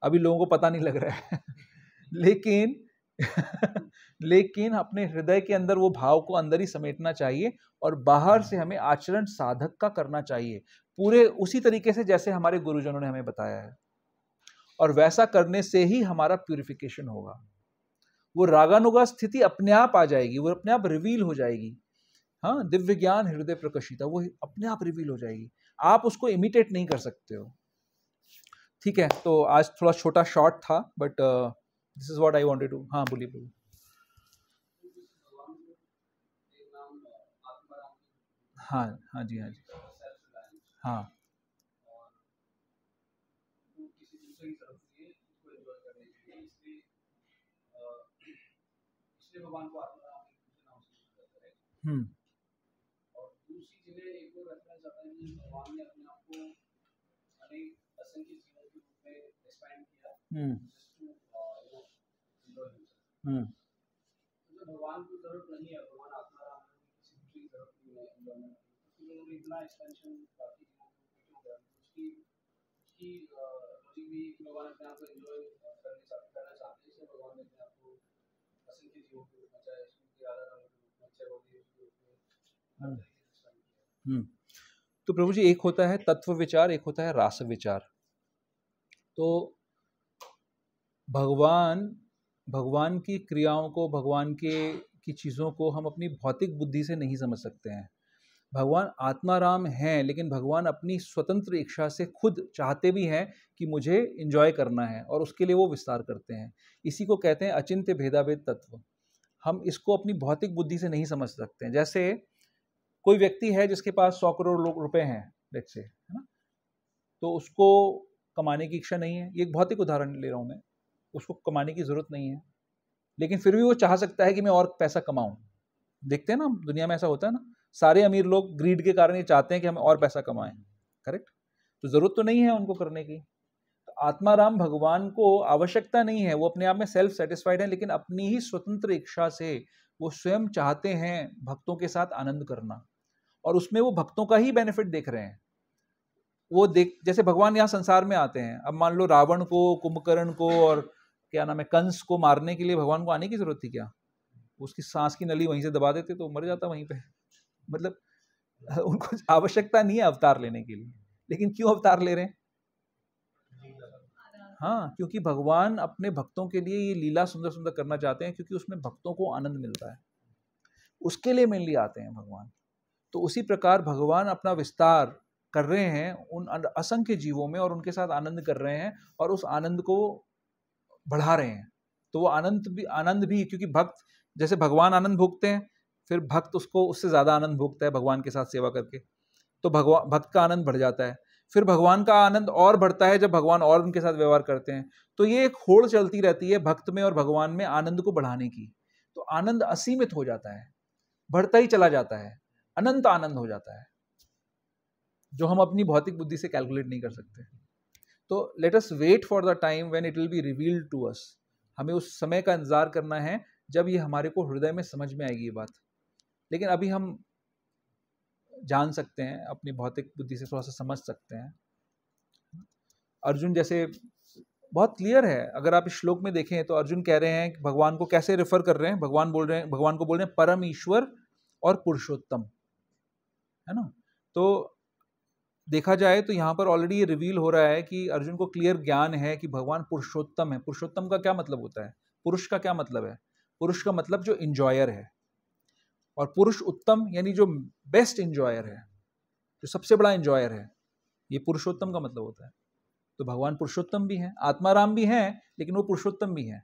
अभी लोगों को पता नहीं लग रहा है लेकिन लेकिन अपने हृदय के अंदर वो भाव को अंदर ही समेटना चाहिए और बाहर से हमें आचरण साधक का करना चाहिए पूरे उसी तरीके से जैसे हमारे गुरुजनों ने हमें बताया है और वैसा करने से ही हमारा प्यूरिफिकेशन होगा वो रागानुगा स्थिति अपने आप आ जाएगी वो अपने आप रिवील हो जाएगी हाँ दिव्य ज्ञान हृदय प्रकशिता वो अपने आप रिवील हो जाएगी आप उसको इमिटेट नहीं कर सकते हो ठीक है तो आज थोड़ा छोटा शॉर्ट था but this is what I wanted to हाँ बोलिए बोलिए हाँ हाँ जी हाँ जी हाँ हम्म हम्म हम्म। मतलब तो, हम्म। हम्म। तो प्रभु जी एक होता है तत्व विचार एक होता है रास विचार तो भगवान भगवान की क्रियाओं को भगवान के की चीज़ों को हम अपनी भौतिक बुद्धि से नहीं समझ सकते हैं भगवान आत्माराम हैं लेकिन भगवान अपनी स्वतंत्र इच्छा से खुद चाहते भी हैं कि मुझे इंजॉय करना है और उसके लिए वो विस्तार करते हैं इसी को कहते हैं अचिंत्य भेदाभेद तत्व हम इसको अपनी भौतिक बुद्धि से नहीं समझ सकते हैं जैसे कोई व्यक्ति है जिसके पास सौ करोड़ रुपए हैं लेट से है ना तो उसको कमाने की इच्छा नहीं है ये एक भौतिक उदाहरण ले रहा हूँ मैं उसको कमाने की ज़रूरत नहीं है लेकिन फिर भी वो चाह सकता है कि मैं और पैसा कमाऊँ देखते हैं ना दुनिया में ऐसा होता है ना सारे अमीर लोग ग्रीड के कारण ये चाहते हैं कि हम और पैसा कमाएं करेक्ट तो ज़रूरत तो नहीं है उनको करने की तो आत्माराम भगवान को आवश्यकता नहीं है वो अपने आप में सेल्फ सेटिस्फाइड है लेकिन अपनी ही स्वतंत्र इच्छा से वो स्वयं चाहते हैं भक्तों के साथ आनंद करना और उसमें वो भक्तों का ही बेनिफिट देख रहे हैं वो देख जैसे भगवान यहाँ संसार में आते हैं अब मान लो रावण को कुंभकर्ण को और क्या नाम है कंस को मारने के लिए भगवान को आने की जरूरत थी क्या उसकी सांस की नली वहीं से दबा देते तो मर जाता वहीं पे मतलब उनको आवश्यकता नहीं है अवतार लेने के लिए लेकिन क्यों अवतार ले रहे हैं हाँ क्योंकि भगवान अपने भक्तों के लिए ये लीला सुंदर सुंदर करना चाहते हैं क्योंकि उसमें भक्तों को आनंद मिलता है उसके लिए मेनली आते हैं भगवान तो उसी प्रकार भगवान अपना विस्तार कर रहे हैं उन असंख्य जीवों में और उनके साथ आनंद कर रहे हैं और उस आनंद को बढ़ा रहे हैं तो वो आनंद भी आनंद भी क्योंकि भक्त जैसे भगवान आनंद भोगते हैं फिर भक्त उसको उससे ज़्यादा आनंद भोगता है भगवान के साथ सेवा करके तो भगवान भक्त का आनंद बढ़ जाता है फिर भगवान का आनंद और बढ़ता है जब भगवान और उनके साथ व्यवहार करते हैं तो ये एक होड़ चलती रहती है भक्त में और भगवान में आनंद को बढ़ाने की तो आनंद असीमित हो जाता है बढ़ता ही चला जाता है अनंत आनंद हो जाता है जो हम अपनी भौतिक बुद्धि से कैलकुलेट नहीं कर सकते तो let us wait for the time when it will be revealed to us हमें उस समय का इंतज़ार करना है जब ये हमारे को हृदय में समझ में आएगी ये बात लेकिन अभी हम जान सकते हैं अपनी भौतिक बुद्धि से थोड़ा सा समझ सकते हैं अर्जुन जैसे बहुत क्लियर है अगर आप इस श्लोक में देखें तो अर्जुन कह रहे हैं कि भगवान को कैसे रेफर कर रहे हैं भगवान बोल रहे हैं भगवान को बोल रहे हैं परम ईश्वर और पुरुषोत्तम है ना तो देखा जाए तो यहाँ पर ऑलरेडी ये रिवील हो रहा है कि अर्जुन को क्लियर ज्ञान है कि भगवान पुरुषोत्तम है पुरुषोत्तम का क्या मतलब होता है पुरुष का क्या मतलब है पुरुष का मतलब जो इंजॉयर है और पुरुष उत्तम यानी जो बेस्ट इंजॉयर है जो सबसे बड़ा इंजॉयर है ये पुरुषोत्तम का मतलब होता है तो भगवान पुरुषोत्तम भी हैं आत्माराम भी हैं लेकिन वो पुरुषोत्तम भी हैं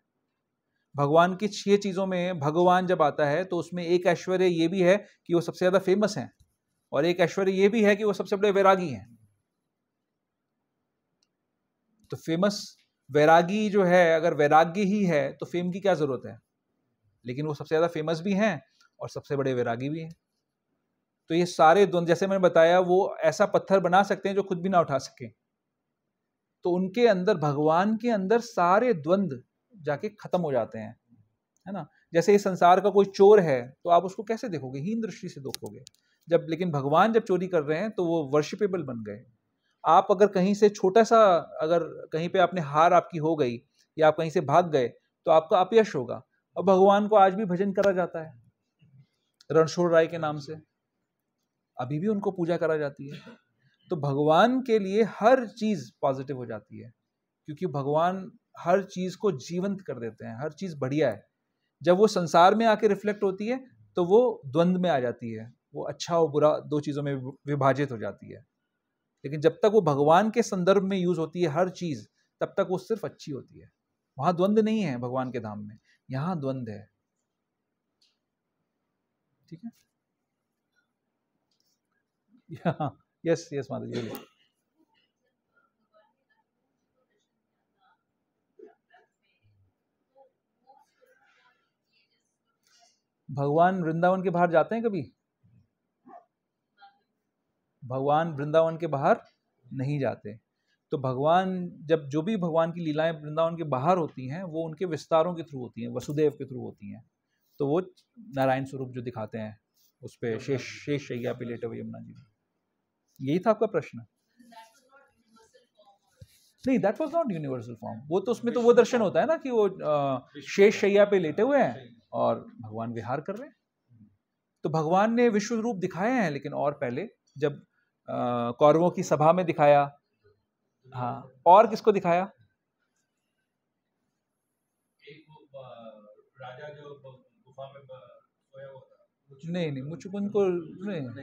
भगवान की छह चीज़ों में भगवान जब आता है तो उसमें एक ऐश्वर्य ये भी है कि वो सबसे ज़्यादा फेमस हैं और एक ऐश्वर्य ये भी है कि वो सबसे बड़े वैरागी हैं तो फेमस वैरागी जो है अगर वैराग्य ही है तो फेम की क्या जरूरत है लेकिन वो सबसे ज्यादा फेमस भी हैं और सबसे बड़े वैरागी भी हैं तो ये सारे द्वंद जैसे मैंने बताया वो ऐसा पत्थर बना सकते हैं जो खुद भी ना उठा सके तो उनके अंदर भगवान के अंदर सारे द्वंद जाके खत्म हो जाते हैं है ना जैसे इस संसार का कोई चोर है तो आप उसको कैसे देखोगे हीन दृष्टि से देखोगे जब लेकिन भगवान जब चोरी कर रहे हैं तो वो वर्शिपेबल बन गए आप अगर कहीं से छोटा सा अगर कहीं पे आपने हार आपकी हो गई या आप कहीं से भाग गए तो आपका अपयश होगा और भगवान को आज भी भजन करा जाता है रणछोड़ राय के नाम से अभी भी उनको पूजा करा जाती है तो भगवान के लिए हर चीज़ पॉजिटिव हो जाती है क्योंकि भगवान हर चीज़ को जीवंत कर देते हैं हर चीज़ बढ़िया है जब वो संसार में आके रिफ्लेक्ट होती है तो वो द्वंद्व में आ जाती है वो अच्छा और बुरा दो चीज़ों में विभाजित हो जाती है लेकिन जब तक वो भगवान के संदर्भ में यूज़ होती है हर चीज़ तब तक वो सिर्फ अच्छी होती है वहाँ द्वंद्व नहीं है भगवान के धाम में यहाँ द्वंद्व है ठीक है यस यस माता जी भगवान वृंदावन के बाहर जाते हैं कभी भगवान वृंदावन के बाहर नहीं जाते तो भगवान जब जो भी भगवान की लीलाएं वृंदावन के बाहर होती हैं वो उनके विस्तारों के थ्रू होती हैं वसुदेव के थ्रू होती हैं तो वो नारायण स्वरूप जो दिखाते हैं उस पर हाँ। शेष शेष शैया पे लेटे हुए यमुना जी यही था आपका प्रश्न नहीं that was not universal form वो तो उसमें तो वो दर्शन होता है ना कि वो शेष शैया पे लेटे हुए हैं और भगवान विहार कर रहे हैं तो भगवान ने विश्व रूप दिखाए हैं लेकिन और पहले जब कौरवों की सभा में दिखाया हाँ और किसको दिखाया नहीं नहीं मुचुकुंद को नहीं और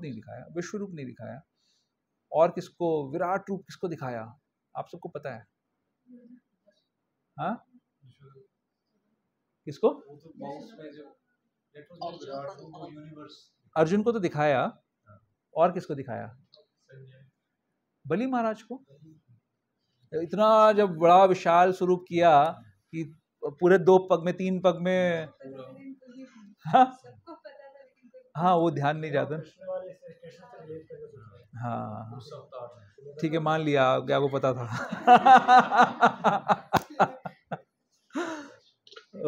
नहीं दिखाया रूप नहीं दिखाया और किसको विराट रूप किसको दिखाया आप सबको पता है हा? किसको तो अर्जुन को तो दिखाया और किसको दिखाया बली महाराज को इतना जब बड़ा विशाल स्वरूप किया कि पूरे दो पग में तीन पग में हाँ हाँ वो ध्यान नहीं जाता हाँ ठीक है मान लिया क्या को पता था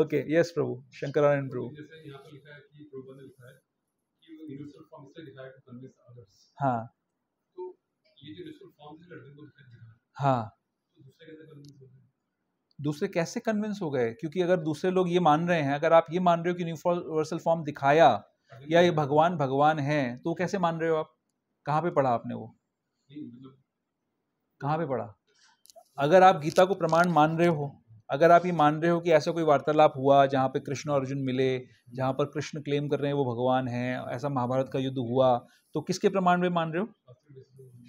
ओके यस प्रभु शंकरानंद प्रभु हाँ। तो हाँ। तो दूसरे कैसे कन्विंस हो गए क्योंकि अगर दूसरे लोग ये मान रहे हैं अगर आप ये मान रहे हो कि यूनिवर्सल फॉर्म दिखाया या ये भगवान भगवान है तो कैसे मान रहे हो आप कहाँ पे पढ़ा आपने वो मतलब- कहाँ पे पढ़ा अगर आप गीता को प्रमाण मान रहे हो अगर आप ये मान रहे हो कि ऐसा कोई वार्तालाप हुआ जहाँ पे कृष्ण और अर्जुन मिले जहाँ पर कृष्ण क्लेम कर रहे हैं वो भगवान हैं ऐसा महाभारत का युद्ध हुआ तो किसके प्रमाण में मान रहे हो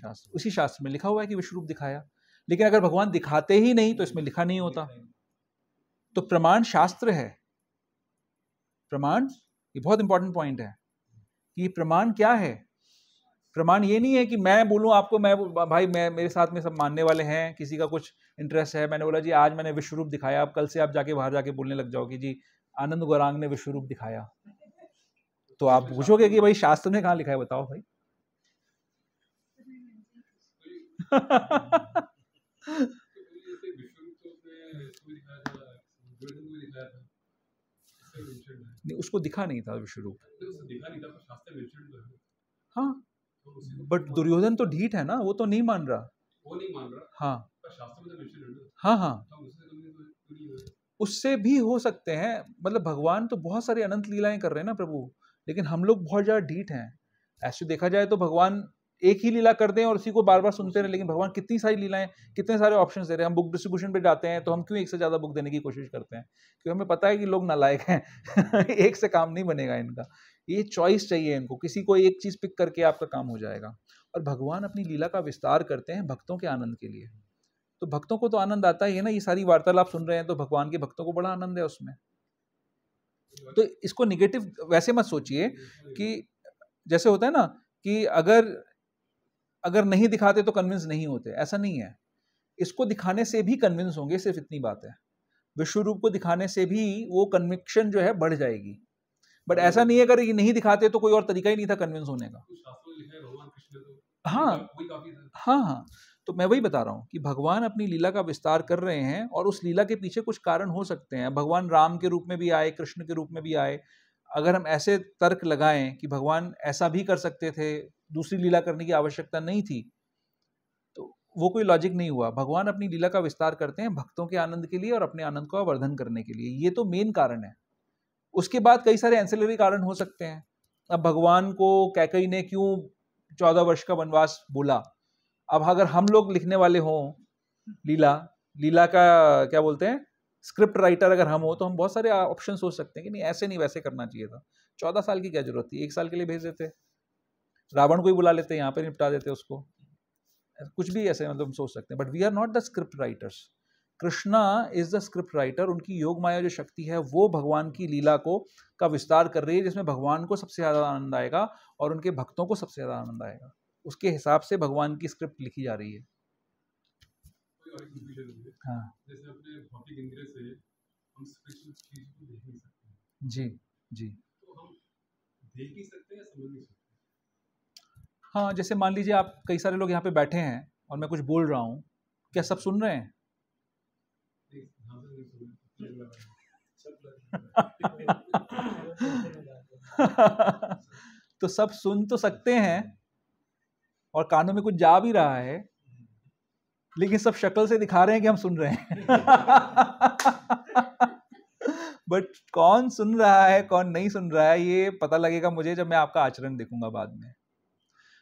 शास्त्र उसी शास्त्र में लिखा हुआ है कि विश्व रूप दिखाया लेकिन अगर भगवान दिखाते ही नहीं तो इसमें लिखा नहीं होता तो प्रमाण शास्त्र है प्रमाण ये बहुत इंपॉर्टेंट पॉइंट है कि प्रमाण क्या है प्रमाण ये नहीं है कि मैं बोलूँ आपको मैं भाई मैं मेरे साथ में सब मानने वाले हैं किसी का कुछ इंटरेस्ट है मैंने बोला जी आज मैंने विश्व रूप दिखाया आप कल से आप जाके बाहर जाके बोलने लग जाओ कि जी आनंद गौरांग ने विश्व रूप दिखाया तो आप पूछोगे कि भाई शास्त्र ने कहा लिखा है बताओ भाई नहीं उसको दिखा नहीं था विश्व रूप हाँ बट दुर्योधन तो ढीठ है ना वो तो नहीं मान रहा वो नहीं मान रहा हाँ हाँ हाँ उससे भी हो सकते हैं मतलब भगवान तो बहुत सारी अनंत लीलाएं कर रहे हैं ना प्रभु लेकिन हम लोग बहुत ज़्यादा ढीठ हैं ऐसे देखा जाए तो भगवान एक ही लीला करते हैं और उसी को बार बार सुनते रहे लेकिन भगवान कितनी सारी लीलाएं कितने सारे ऑप्शन दे रहे हैं हम बुक डिस्ट्रीब्यूशन पे जाते हैं तो हम क्यों एक से ज़्यादा बुक देने की कोशिश करते हैं क्योंकि हमें पता है कि लोग नालायक हैं एक से काम नहीं बनेगा इनका ये चॉइस चाहिए इनको किसी को एक चीज़ पिक करके आपका काम हो जाएगा और भगवान अपनी लीला का विस्तार करते हैं भक्तों के आनंद के लिए तो भक्तों को तो आनंद आता ही है ना ये सारी वार्तालाप सुन रहे हैं तो भगवान के भक्तों को बड़ा आनंद है उसमें तो इसको निगेटिव वैसे मत सोचिए कि जैसे होता है ना कि अगर अगर नहीं दिखाते तो कन्विंस नहीं होते ऐसा नहीं है इसको दिखाने से भी कन्विंस होंगे सिर्फ इतनी बात है विश्व रूप को दिखाने से भी वो कन्विक्शन जो है बढ़ जाएगी बट ऐसा नहीं है अगर ये नहीं दिखाते तो कोई और तरीका ही नहीं था कन्विंस होने का तो हाँ हाँ हाँ तो मैं वही बता रहा हूँ कि भगवान अपनी लीला का विस्तार कर रहे हैं और उस लीला के पीछे कुछ कारण हो सकते हैं भगवान राम के रूप में भी आए कृष्ण के रूप में भी आए अगर हम ऐसे तर्क लगाएं कि भगवान ऐसा भी कर सकते थे दूसरी लीला करने की आवश्यकता नहीं थी तो वो कोई लॉजिक नहीं हुआ भगवान अपनी लीला का विस्तार करते हैं भक्तों के आनंद के लिए और अपने आनंद का वर्धन करने के लिए ये तो मेन कारण है उसके बाद कई सारे एंसिलरी कारण हो सकते हैं अब भगवान को कैकई ने क्यों चौदह वर्ष का वनवास बोला अब अगर हम लोग लिखने वाले हों लीला लीला का क्या बोलते हैं स्क्रिप्ट राइटर अगर हम हो तो हम बहुत सारे ऑप्शन सोच सकते हैं कि नहीं ऐसे नहीं वैसे करना चाहिए था चौदह साल की क्या जरूरत थी एक साल के लिए भेज देते रावण को ही बुला लेते हैं यहाँ पर निपटा देते उसको कुछ भी ऐसे मतलब हम सोच सकते हैं but we are not the script writers Krishna is the script writer उनकी योग माया जो शक्ति है वो भगवान की लीला को का विस्तार कर रही है जिसमें भगवान को सबसे ज़्यादा आनंद आएगा और उनके भक्तों को सबसे ज़्यादा आनंद आएगा उसके हिसाब से भगवान की स्क्रिप्ट लिखी जा रही है हाँ। जी जी तो देख ही सकते हैं समझ नहीं सकते हाँ जैसे मान लीजिए आप कई सारे लोग यहाँ पे बैठे हैं और मैं कुछ बोल रहा हूँ क्या सब सुन रहे हैं तो सब सुन तो सकते हैं और कानों में कुछ जा भी रहा है लेकिन सब शक्ल से दिखा रहे हैं कि हम सुन रहे हैं बट कौन सुन रहा है कौन नहीं सुन रहा है ये पता लगेगा मुझे जब मैं आपका आचरण देखूंगा बाद में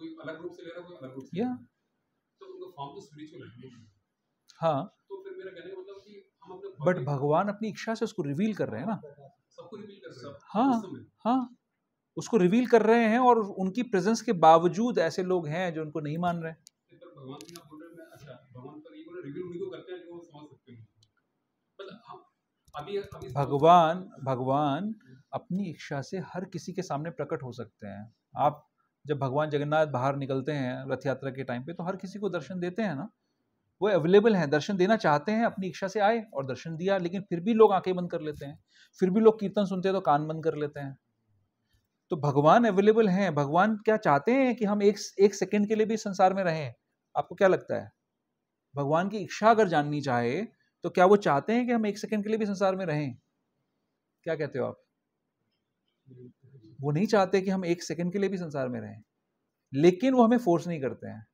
कोई अलग ग्रुप से ले रहा कोई अलग ग्रुप से या तो फॉर्म तो स्पिरिचुअल है हाँ तो फिर मेरा कहने का मतलब कि हम अपने बट भगवान अपनी इच्छा से उसको रिवील कर रहे हैं ना सबको रिवील कर रहे हैं हाँ हाँ उसको रिवील कर रहे हैं और उनकी प्रेजेंस के बावजूद ऐसे लोग हैं जो उनको नहीं मान रहे भगवान भगवान अपनी इच्छा से हर किसी के सामने प्रकट हो सकते हैं आप जब भगवान जगन्नाथ बाहर निकलते हैं रथ यात्रा के टाइम पे तो हर किसी को दर्शन देते हैं ना वो अवेलेबल हैं दर्शन देना चाहते हैं अपनी इच्छा से आए और दर्शन दिया लेकिन फिर भी लोग आंखें बंद कर लेते हैं फिर भी लोग कीर्तन सुनते हैं तो कान बंद कर लेते हैं तो भगवान अवेलेबल हैं भगवान क्या चाहते हैं कि हम एक एक सेकेंड के लिए भी संसार में रहें आपको क्या लगता है भगवान की इच्छा अगर जाननी चाहे तो क्या वो चाहते हैं कि हम एक सेकेंड के लिए भी संसार में रहें क्या कहते हो आप वो नहीं चाहते कि हम एक सेकंड के लिए भी संसार में रहें लेकिन वो हमें फोर्स नहीं करते हैं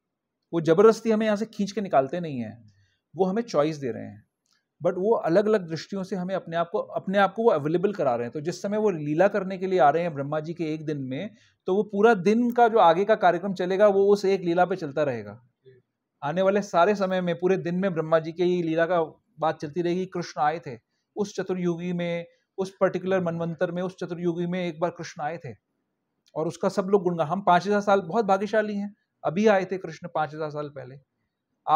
वो ज़बरदस्ती हमें यहाँ से खींच के निकालते नहीं हैं वो हमें चॉइस दे रहे हैं बट वो अलग अलग दृष्टियों से हमें अपने आप को अपने आप को वो अवेलेबल करा रहे हैं तो जिस समय वो लीला करने के लिए आ रहे हैं ब्रह्मा जी के एक दिन में तो वो पूरा दिन का जो आगे का कार्यक्रम चलेगा वो उस एक लीला पे चलता रहेगा आने वाले सारे समय में पूरे दिन में ब्रह्मा जी के ही लीला का बात चलती रहेगी कृष्ण आए थे उस चतुर्युगी में उस पर्टिकुलर मनवंतर में उस चतुर्युगी में एक बार कृष्ण आए थे और उसका सब लोग गुणगान हम पाँच हज़ार साल बहुत भाग्यशाली हैं अभी आए थे कृष्ण पाँच हज़ार साल पहले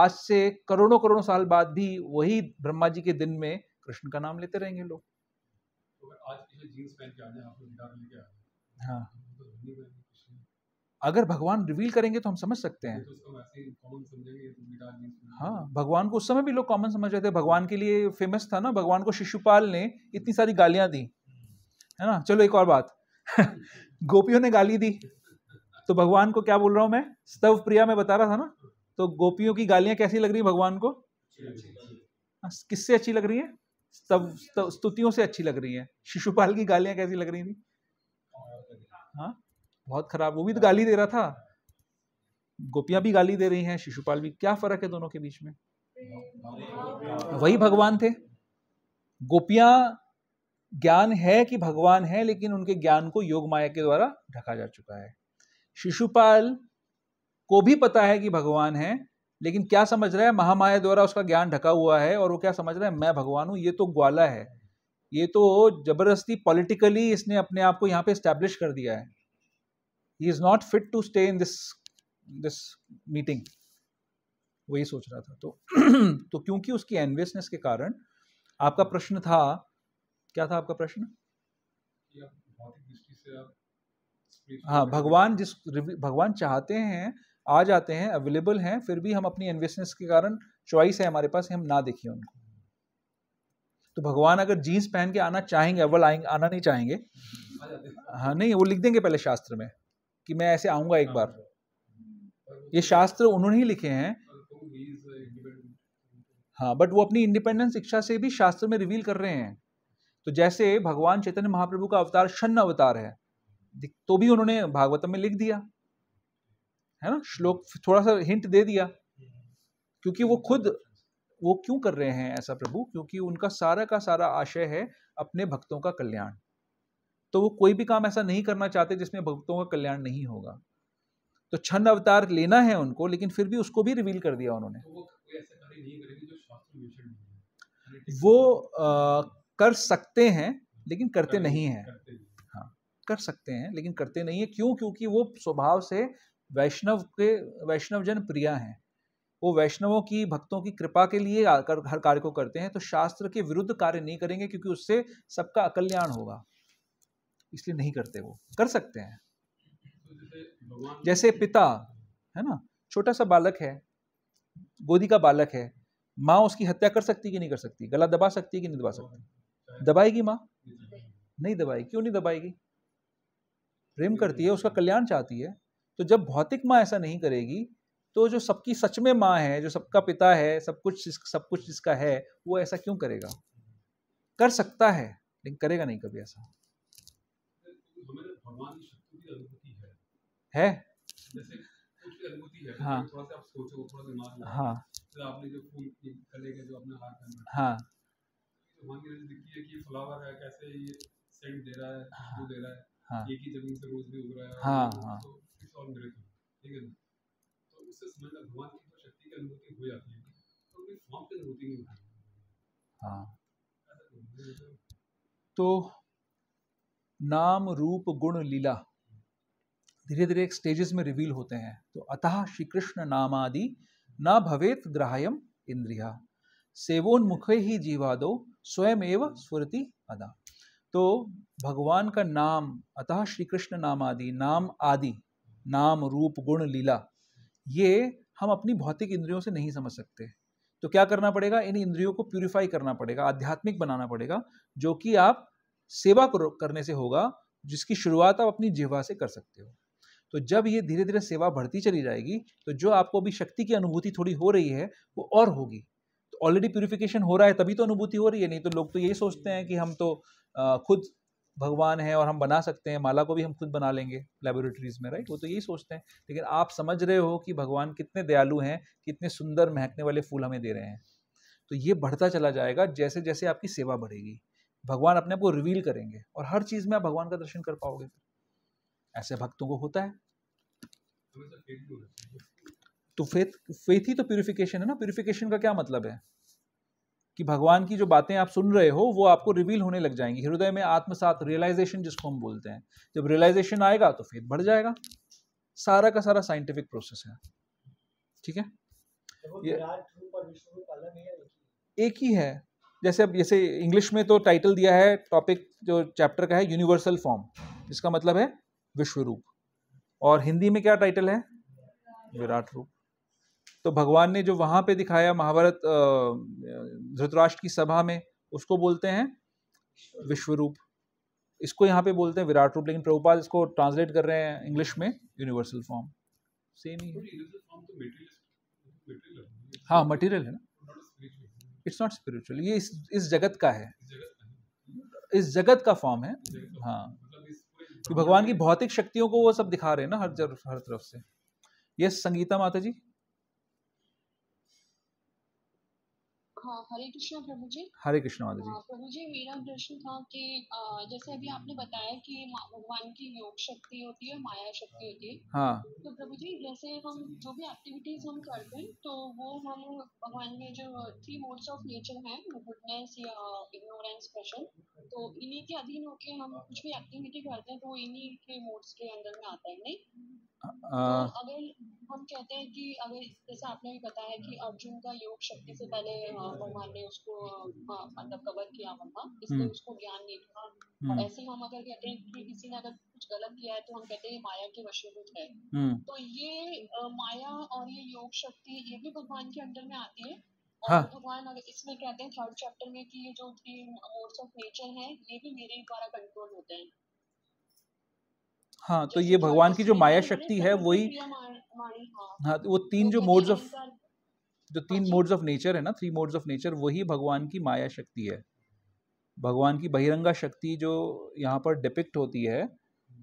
आज से करोड़ों करोड़ों साल बाद भी वही ब्रह्मा जी के दिन में कृष्ण का नाम लेते रहेंगे लोग तो हाँ अगर भगवान रिवील करेंगे तो हम समझ सकते हैं तो तो हाँ भगवान को उस समय भी लोग कॉमन समझ रहे थे भगवान के लिए फेमस था ना भगवान को शिशुपाल ने इतनी सारी गालियां दी है ना चलो एक और बात गोपियों ने गाली दी तो भगवान को क्या बोल रहा हूँ मैं स्तव प्रिया में बता रहा था ना तो गोपियों की गालियां कैसी लग रही भगवान को हाँ, किससे अच्छी लग रही है स्तव स्तुतियों से अच्छी लग रही है शिशुपाल की गालियां कैसी लग रही थी तो हाँ बहुत खराब वो भी तो हाँ। गाली दे रहा था गोपियां भी गाली दे रही हैं शिशुपाल भी क्या फर्क है दोनों के बीच में वही भगवान थे गोपियां ज्ञान है कि भगवान है लेकिन उनके ज्ञान को योग माया के द्वारा ढका जा चुका है शिशुपाल को भी पता है कि भगवान है लेकिन क्या समझ रहा है महामाया द्वारा उसका ज्ञान ढका हुआ है और वो क्या समझ रहा है मैं भगवान हूँ ये तो ग्वाला है ये तो जबरदस्ती पॉलिटिकली इसने अपने आप को यहाँ पे स्टैब्लिश कर दिया है he is not fit to stay in this this meeting वही सोच रहा था तो तो क्योंकि उसकी एनवियसनेस के कारण आपका प्रश्न था क्या था आपका प्रश्न हाँ भगवान जिस भगवान चाहते हैं आ जाते हैं अवेलेबल हैं फिर भी हम अपनी एनवियसनेस के कारण चॉइस है हमारे पास हम ना देखिए उनको तो भगवान अगर जीन्स पहन के आना चाहेंगे अव्वल आएंगे आना नहीं चाहेंगे हाँ नहीं वो लिख देंगे पहले शास्त्र में कि मैं ऐसे आऊंगा एक बार हाँ। ये शास्त्र उन्होंने ही लिखे हैं हाँ बट वो अपनी इंडिपेंडेंस इच्छा से भी शास्त्र में रिवील कर रहे हैं तो जैसे भगवान चैतन्य महाप्रभु का अवतार शन अवतार है तो भी उन्होंने भागवतम में लिख दिया है ना श्लोक थोड़ा सा हिंट दे दिया क्योंकि वो खुद वो क्यों कर रहे हैं ऐसा प्रभु क्योंकि उनका सारा का सारा आशय है अपने भक्तों का कल्याण तो वो कोई भी काम ऐसा नहीं करना चाहते जिसमें भक्तों का कल्याण नहीं होगा तो छंद अवतार लेना है उनको लेकिन फिर भी उसको भी रिवील कर दिया उन्होंने तो वो कर सकते हैं लेकिन करते नहीं हैं कर सकते हैं लेकिन करते नहीं है क्यों क्योंकि वो स्वभाव से वैष्णव के वैष्णवजन प्रिया हैं वो वैष्णवों की भक्तों की कृपा के लिए हर कार्य को करते हैं तो शास्त्र के विरुद्ध कार्य नहीं करेंगे क्योंकि उससे सबका अकल्याण होगा इसलिए नहीं करते वो कर सकते हैं तो जैसे पिता है ना छोटा सा बालक है गोदी का बालक है माँ उसकी हत्या कर सकती कि नहीं कर सकती गला दबा सकती कि नहीं दबा सकती अच्छा दबाएगी माँ नहीं दबाएगी क्यों नहीं दबाएगी प्रेम करती है उसका कल्याण चाहती है तो जब भौतिक माँ ऐसा नहीं करेगी तो जो सबकी सच में माँ है जो सबका पिता है सब कुछ सब कुछ जिसका है वो ऐसा क्यों करेगा कर सकता है लेकिन करेगा नहीं कभी ऐसा शक्ति की है है जैसे कुछ है हाँ तो थोड़ा सा आप सोचो थोड़ा दिमाग हाँ आपने जो फूल जो हाथ में हाँ दिखती तो है कि फ्लावर है कैसे ये सेंट दे रहा है दे रहा है हाँ, हाँ। जमीन से रोज भी उग रहा है हाँ हाँ तो इट्स ऑल तो, ठीक है तो उससे समझ भगवान की शक्ति की हो जाती है तो फॉर्म की नहीं हाँ तो नाम रूप गुण लीला धीरे धीरे एक स्टेजेस में रिवील होते हैं तो अतः श्री कृष्ण नामादि न भवेत ग्राह्यम इंद्रिया सेवोन्मुखे ही जीवादो स्वयं एवं स्मृति अदा तो भगवान का नाम अतः श्री कृष्ण नाम आदि नाम आदि नाम रूप गुण लीला ये हम अपनी भौतिक इंद्रियों से नहीं समझ सकते तो क्या करना पड़ेगा इन इंद्रियों को प्यूरिफाई करना पड़ेगा आध्यात्मिक बनाना पड़ेगा जो कि आप सेवा करने से होगा जिसकी शुरुआत आप अपनी जिहवा से कर सकते हो तो जब ये धीरे धीरे सेवा बढ़ती चली जाएगी तो जो आपको अभी शक्ति की अनुभूति थोड़ी हो रही है वो और होगी तो ऑलरेडी प्योरिफिकेशन हो रहा है तभी तो अनुभूति हो रही है नहीं तो लोग तो यही सोचते हैं कि हम तो खुद भगवान हैं और हम बना सकते हैं माला को भी हम खुद बना लेंगे लेबोरेटरीज में राइट वो तो यही सोचते हैं लेकिन आप समझ रहे हो कि भगवान कितने दयालु हैं कितने सुंदर महकने वाले फूल हमें दे रहे हैं तो ये बढ़ता चला जाएगा जैसे जैसे आपकी सेवा बढ़ेगी भगवान अपने आप को रिवील करेंगे और हर चीज में आप भगवान का दर्शन कर पाओगे ऐसे भक्तों को होता है तो फेथ फेथ ही तो प्योरिफिकेशन है ना प्योरिफिकेशन का क्या मतलब है कि भगवान की जो बातें आप सुन रहे हो वो आपको रिवील होने लग जाएंगी हृदय में आत्मसात रियलाइजेशन जिसको हम बोलते हैं जब रियलाइजेशन आएगा तो फेथ बढ़ जाएगा सारा का सारा साइंटिफिक प्रोसेस है ठीक है ये एक ही है जैसे अब जैसे इंग्लिश में तो टाइटल दिया है टॉपिक जो चैप्टर का है यूनिवर्सल फॉर्म जिसका मतलब है विश्व रूप और हिंदी में क्या टाइटल है विराट रूप तो भगवान ने जो वहाँ पे दिखाया महाभारत धृतराष्ट्र की सभा में उसको बोलते हैं विश्व रूप इसको यहाँ पे बोलते हैं विराट रूप लेकिन प्रभुपाल इसको ट्रांसलेट कर रहे हैं इंग्लिश में यूनिवर्सल फॉर्म सेम ही तो हाँ मटेरियल है ना इट्स नॉट स्पिरिचुअल ये इस इस जगत का है इस जगत का फॉर्म है हाँ मतलब कि भगवान की भौतिक शक्तियों को वो सब दिखा रहे हैं ना हर हर तरफ से यस संगीता माता जी हाँ हरे कृष्णा प्रभु जी हरे कृष्ण हाँ, प्रभु जी मेरा प्रश्न था कि जैसे अभी आपने बताया कि भगवान की योग शक्ति होती है माया शक्ति होती है हाँ तो प्रभु जी जैसे हम जो भी एक्टिविटीज हम करते हैं तो वो हम भगवान में जो थ्री मोड्स ऑफ नेचर है गुडनेस या इग्नोरेंस पैशन तो इन्हीं के अधीन होके हम कुछ भी एक्टिविटी करते हैं तो इन्हीं के मोड्स के अंदर में आता है नहीं तो अगर हम कहते हैं कि अगर जैसे आपने भी बताया कि अर्जुन का योग शक्ति से पहले भगवान ने उसको मतलब कवर किया मम्मा इसलिए हम्म। उसको ज्ञान नहीं था हम्म। ऐसे हम अगर कहते हैं कि किसी ने अगर कुछ गलत किया है तो हम कहते हैं माया के वशीभूत है हम्म। तो ये माया और ये योग शक्ति ये भी भगवान के अंडर में आती है हाँ। भगवान अगर इसमें कहते हैं थर्ड चैप्टर में कि ये जो तीन मोड्स ऑफ नेचर है ये भी मेरे द्वारा कंट्रोल होते हैं हाँ तो ये भगवान की जो माया शक्ति है वही हाँ, हाँ तो वो तो तीन जो मोड्स तो ऑफ जो हाँ, तीन मोड्स ऑफ नेचर है ना थ्री मोड्स ऑफ नेचर वही भगवान की माया शक्ति है भगवान की बहिरंगा शक्ति जो यहाँ पर डिपिक्ट होती है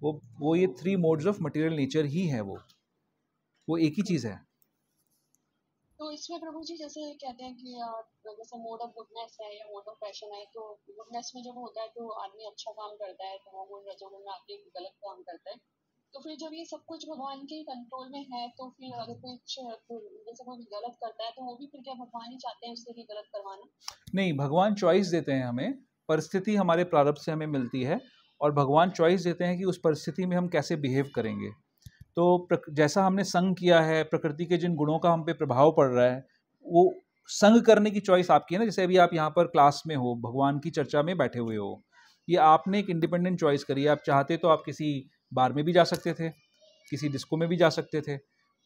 वो वो ये three modes of material nature ही है वो वो एक ही चीज़ है तो इसमें प्रभु जी जैसे कहते हैं कि जैसे मोड ऑफ गुडनेस है या मोड ऑफ पैशन है तो गुडनेस में जब होता है तो आदमी अच्छा काम करता है तमोगुण तो रजोगुण में आके गलत काम करता है तो फिर जब ये सब कुछ भगवान के कंट्रोल में है तो फिर अगर हाँ। कुछ जैसे कोई गलत करता है तो वो भी फिर क्या भगवान ही चाहते हैं उससे भी गलत करवाना नहीं भगवान चॉइस देते हैं हमें परिस्थिति हमारे प्रारब्ध से हमें मिलती है और भगवान चॉइस देते हैं कि उस परिस्थिति में हम कैसे बिहेव करेंगे तो जैसा हमने संग किया है प्रकृति के जिन गुणों का हम पे प्रभाव पड़ रहा है वो संग करने की चॉइस आपकी है ना जैसे अभी आप यहाँ पर क्लास में हो भगवान की चर्चा में बैठे हुए हो ये आपने एक इंडिपेंडेंट चॉइस करी है आप चाहते तो आप किसी बार में भी जा सकते थे किसी डिस्को में भी जा सकते थे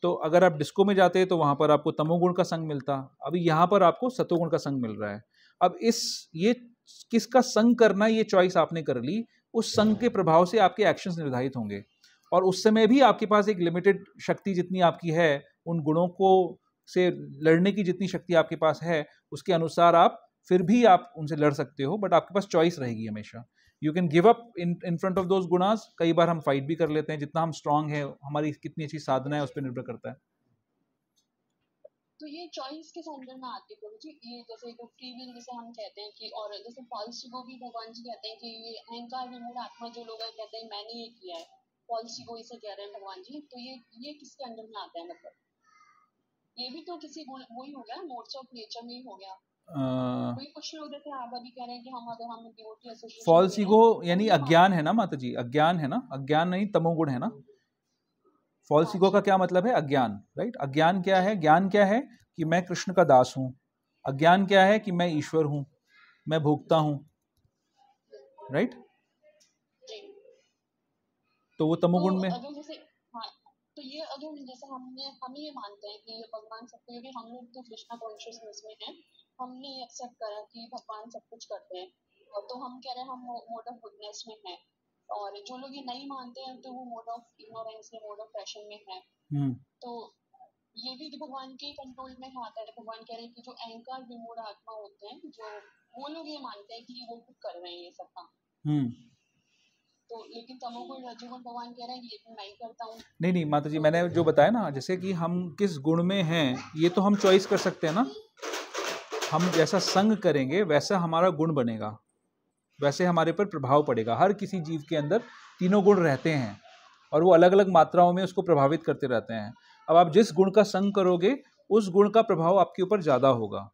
तो अगर आप डिस्को में जाते तो वहाँ पर आपको तमोगुण का संग मिलता अभी यहाँ पर आपको सतोगुण का संग मिल रहा है अब इस ये किसका संग करना ये चॉइस आपने कर ली उस संग के प्रभाव से आपके एक्शंस निर्धारित होंगे और उस समय भी आपके पास एक लिमिटेड शक्ति जितनी आपकी है उन गुणों को से लड़ने की जितनी शक्ति आपके पास है उसके अनुसार आप फिर भी आप उनसे लड़ सकते हो बट आपके पास चॉइस रहेगी हमेशा you can give up in in front of those गुणास कई बार हम फाइट भी कर लेते हैं जितना हम स्ट्रांग है हमारी कितनी अच्छी साधना है उस पर निर्भर करता है तो ये चॉइस के अंदर में आती है जी ये जैसे तो फ्री विल जैसे हम कहते हैं कि और जैसे फॉल्स को भी भगवान जी कहते हैं कि ये अहंकार विमूढ़ आत्मा जो लोग कहते हैं मैंने ये किया है पॉलिसी को इसे कह रहे हैं भगवान जी तो ये ये किसके अंडर में आता है मतलब ये भी तो किसी वो ही हो गया नोट्स ऑफ नेचर में ही हो गया फॉल्स ईगो यानी अज्ञान है ना माता जी अज्ञान है ना अज्ञान नहीं तमोगुण है ना फॉल्स ईगो हाँ का क्या मतलब है अज्ञान राइट अज्ञान क्या है ज्ञान क्या है कि मैं कृष्ण का दास हूँ अज्ञान क्या है कि मैं ईश्वर हूँ मैं भोगता हूँ राइट तो वो तमोगुण तो में हाँ, तो ये अगर जैसे हमने हम ये मानते हैं कि भगवान सब कुछ हम लोग तो कृष्णा कॉन्शियसनेस में हैं हमने ये एक्सेप्ट करा कि भगवान सब कुछ करते हैं तो हम कह रहे हैं हम मोड ऑफ गुडनेस में हैं और जो लोग ये नहीं मानते हैं तो वो मोड ऑफ इग्नोरेंस में मोड ऑफ फैशन में है हम्म। तो ये भी भगवान के कंट्रोल में आता है भगवान कह रहे हैं कि जो अहंकार विमूढ़ आत्मा होते हैं जो वो लोग ये मानते हैं कि वो खुद कर रहे हैं ये सब काम हम्म। तो तो तो नहीं नहीं माता जी मैंने जो बताया ना जैसे कि हम किस गुण में हैं ये तो हम चॉइस कर सकते हैं ना हम जैसा संग करेंगे वैसा हमारा गुण बनेगा वैसे हमारे पर प्रभाव पड़ेगा हर किसी जीव के अंदर तीनों गुण रहते हैं और वो अलग अलग मात्राओं में उसको प्रभावित करते रहते हैं अब आप जिस गुण का संग करोगे उस गुण का प्रभाव आपके ऊपर ज़्यादा होगा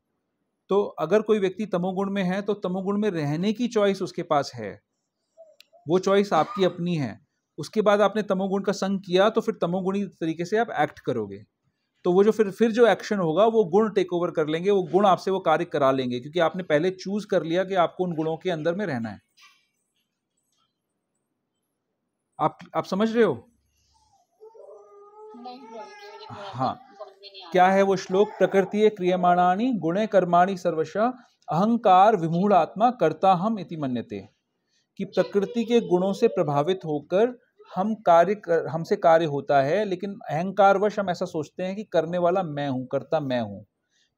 तो अगर कोई व्यक्ति तमोगुण में है तो तमोगुण में रहने की चॉइस उसके पास है वो चॉइस आपकी अपनी है उसके बाद आपने तमोगुण का संग किया तो फिर तमोगुणी तरीके से आप एक्ट करोगे तो वो जो फिर फिर जो एक्शन होगा वो गुण टेक ओवर कर लेंगे वो गुण आपसे वो कार्य करा लेंगे क्योंकि आपने पहले चूज कर लिया कि आपको उन गुणों के अंदर में रहना है आप आप समझ रहे हो हाँ क्या है वो श्लोक प्रकृति क्रियमाणानी गुणे कर्माणी सर्वशा अहंकार विमूढ़ आत्मा करता हम इति मन्यते कि प्रकृति के गुणों से प्रभावित होकर हम कार्य कर, हमसे कार्य होता है लेकिन अहंकारवश हम ऐसा सोचते हैं कि करने वाला मैं हूँ करता मैं हूँ